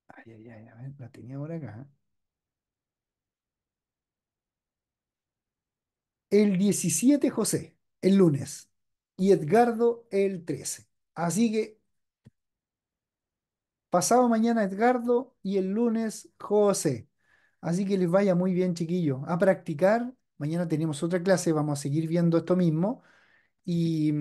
S1: Ay, ay, ay, a ver, la tenía por acá. el 17 José, el lunes, y Edgardo el 13. Así que Pasado mañana Edgardo y el lunes José. Así que les vaya muy bien, chiquillos. A practicar. Mañana tenemos otra clase, vamos a seguir viendo esto mismo. Y,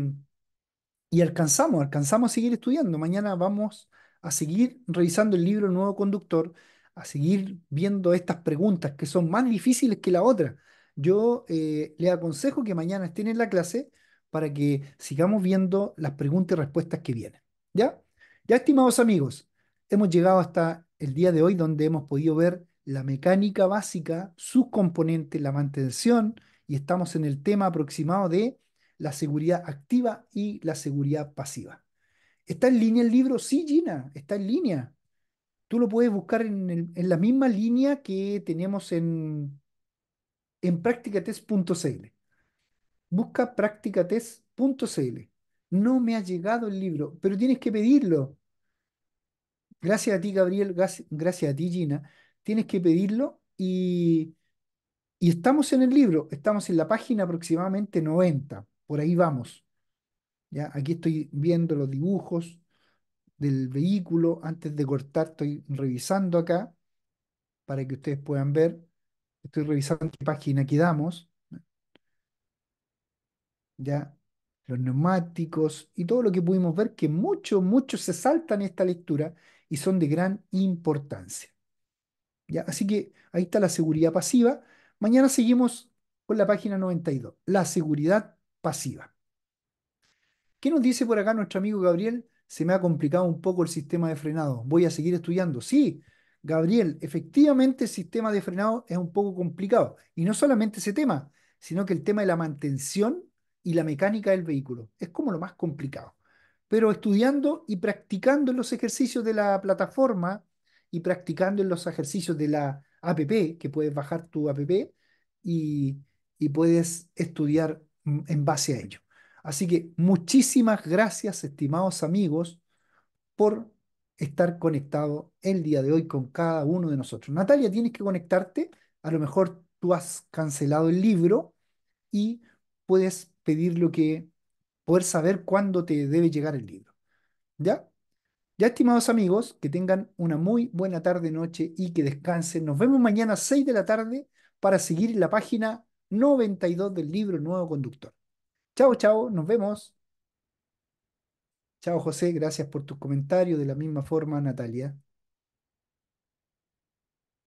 S1: alcanzamos, alcanzamos a seguir estudiando. Mañana vamos a seguir revisando el libro Nuevo Conductor, a seguir viendo estas preguntas que son más difíciles que la otra. Yo eh, les aconsejo que mañana estén en la clase para que sigamos viendo las preguntas y respuestas que vienen. ¿Ya? Ya, estimados amigos, hemos llegado hasta el día de hoy donde hemos podido ver la mecánica básica, sus componentes, la mantención, y estamos en el tema aproximado de la seguridad activa y la seguridad pasiva. ¿Está en línea el libro? Sí, Gina, está en línea. Tú lo puedes buscar en, la misma línea que tenemos en, en practicatest.cl. Busca practicatest.cl. No me ha llegado el libro, pero tienes que pedirlo. Gracias a ti, Gabriel, gracias a ti, Gina. Tienes que pedirlo y, estamos en el libro, estamos en la página aproximadamente 90, por ahí vamos. ¿ya? Aquí estoy viendo los dibujos del vehículo, antes de cortar estoy revisando acá para que ustedes puedan ver, estoy revisando qué página quedamos, ya los neumáticos y todo lo que pudimos ver, que mucho, mucho se salta en esta lectura y son de gran importancia. ¿Ya? Así que ahí está la seguridad pasiva. Mañana seguimos con la página 92, la seguridad pasiva. ¿Qué nos dice por acá nuestro amigo Gabriel? Se me ha complicado un poco el sistema de frenado. Voy a seguir estudiando. Sí, Gabriel, efectivamente el sistema de frenado es un poco complicado. Y no solamente ese tema, sino que el tema de la mantención y la mecánica del vehículo. Es como lo más complicado pero estudiando y practicando en los ejercicios de la plataforma y practicando en los ejercicios de la app, que puedes bajar tu app y, puedes estudiar mm, en base a ello. Así que muchísimas gracias, estimados amigos, por estar conectado el día de hoy con cada uno de nosotros. Natalia, tienes que conectarte. A lo mejor tú has cancelado el libro y puedes pedir lo que poder saber cuándo te debe llegar el libro. ¿Ya? Ya, estimados amigos, que tengan una muy buena tarde, noche y que descansen. Nos vemos mañana a 6 de la tarde para seguir la página 92 del libro Nuevo Conductor. Chao, chao, nos vemos. Chao, José, gracias por tus comentarios. De la misma forma, Natalia.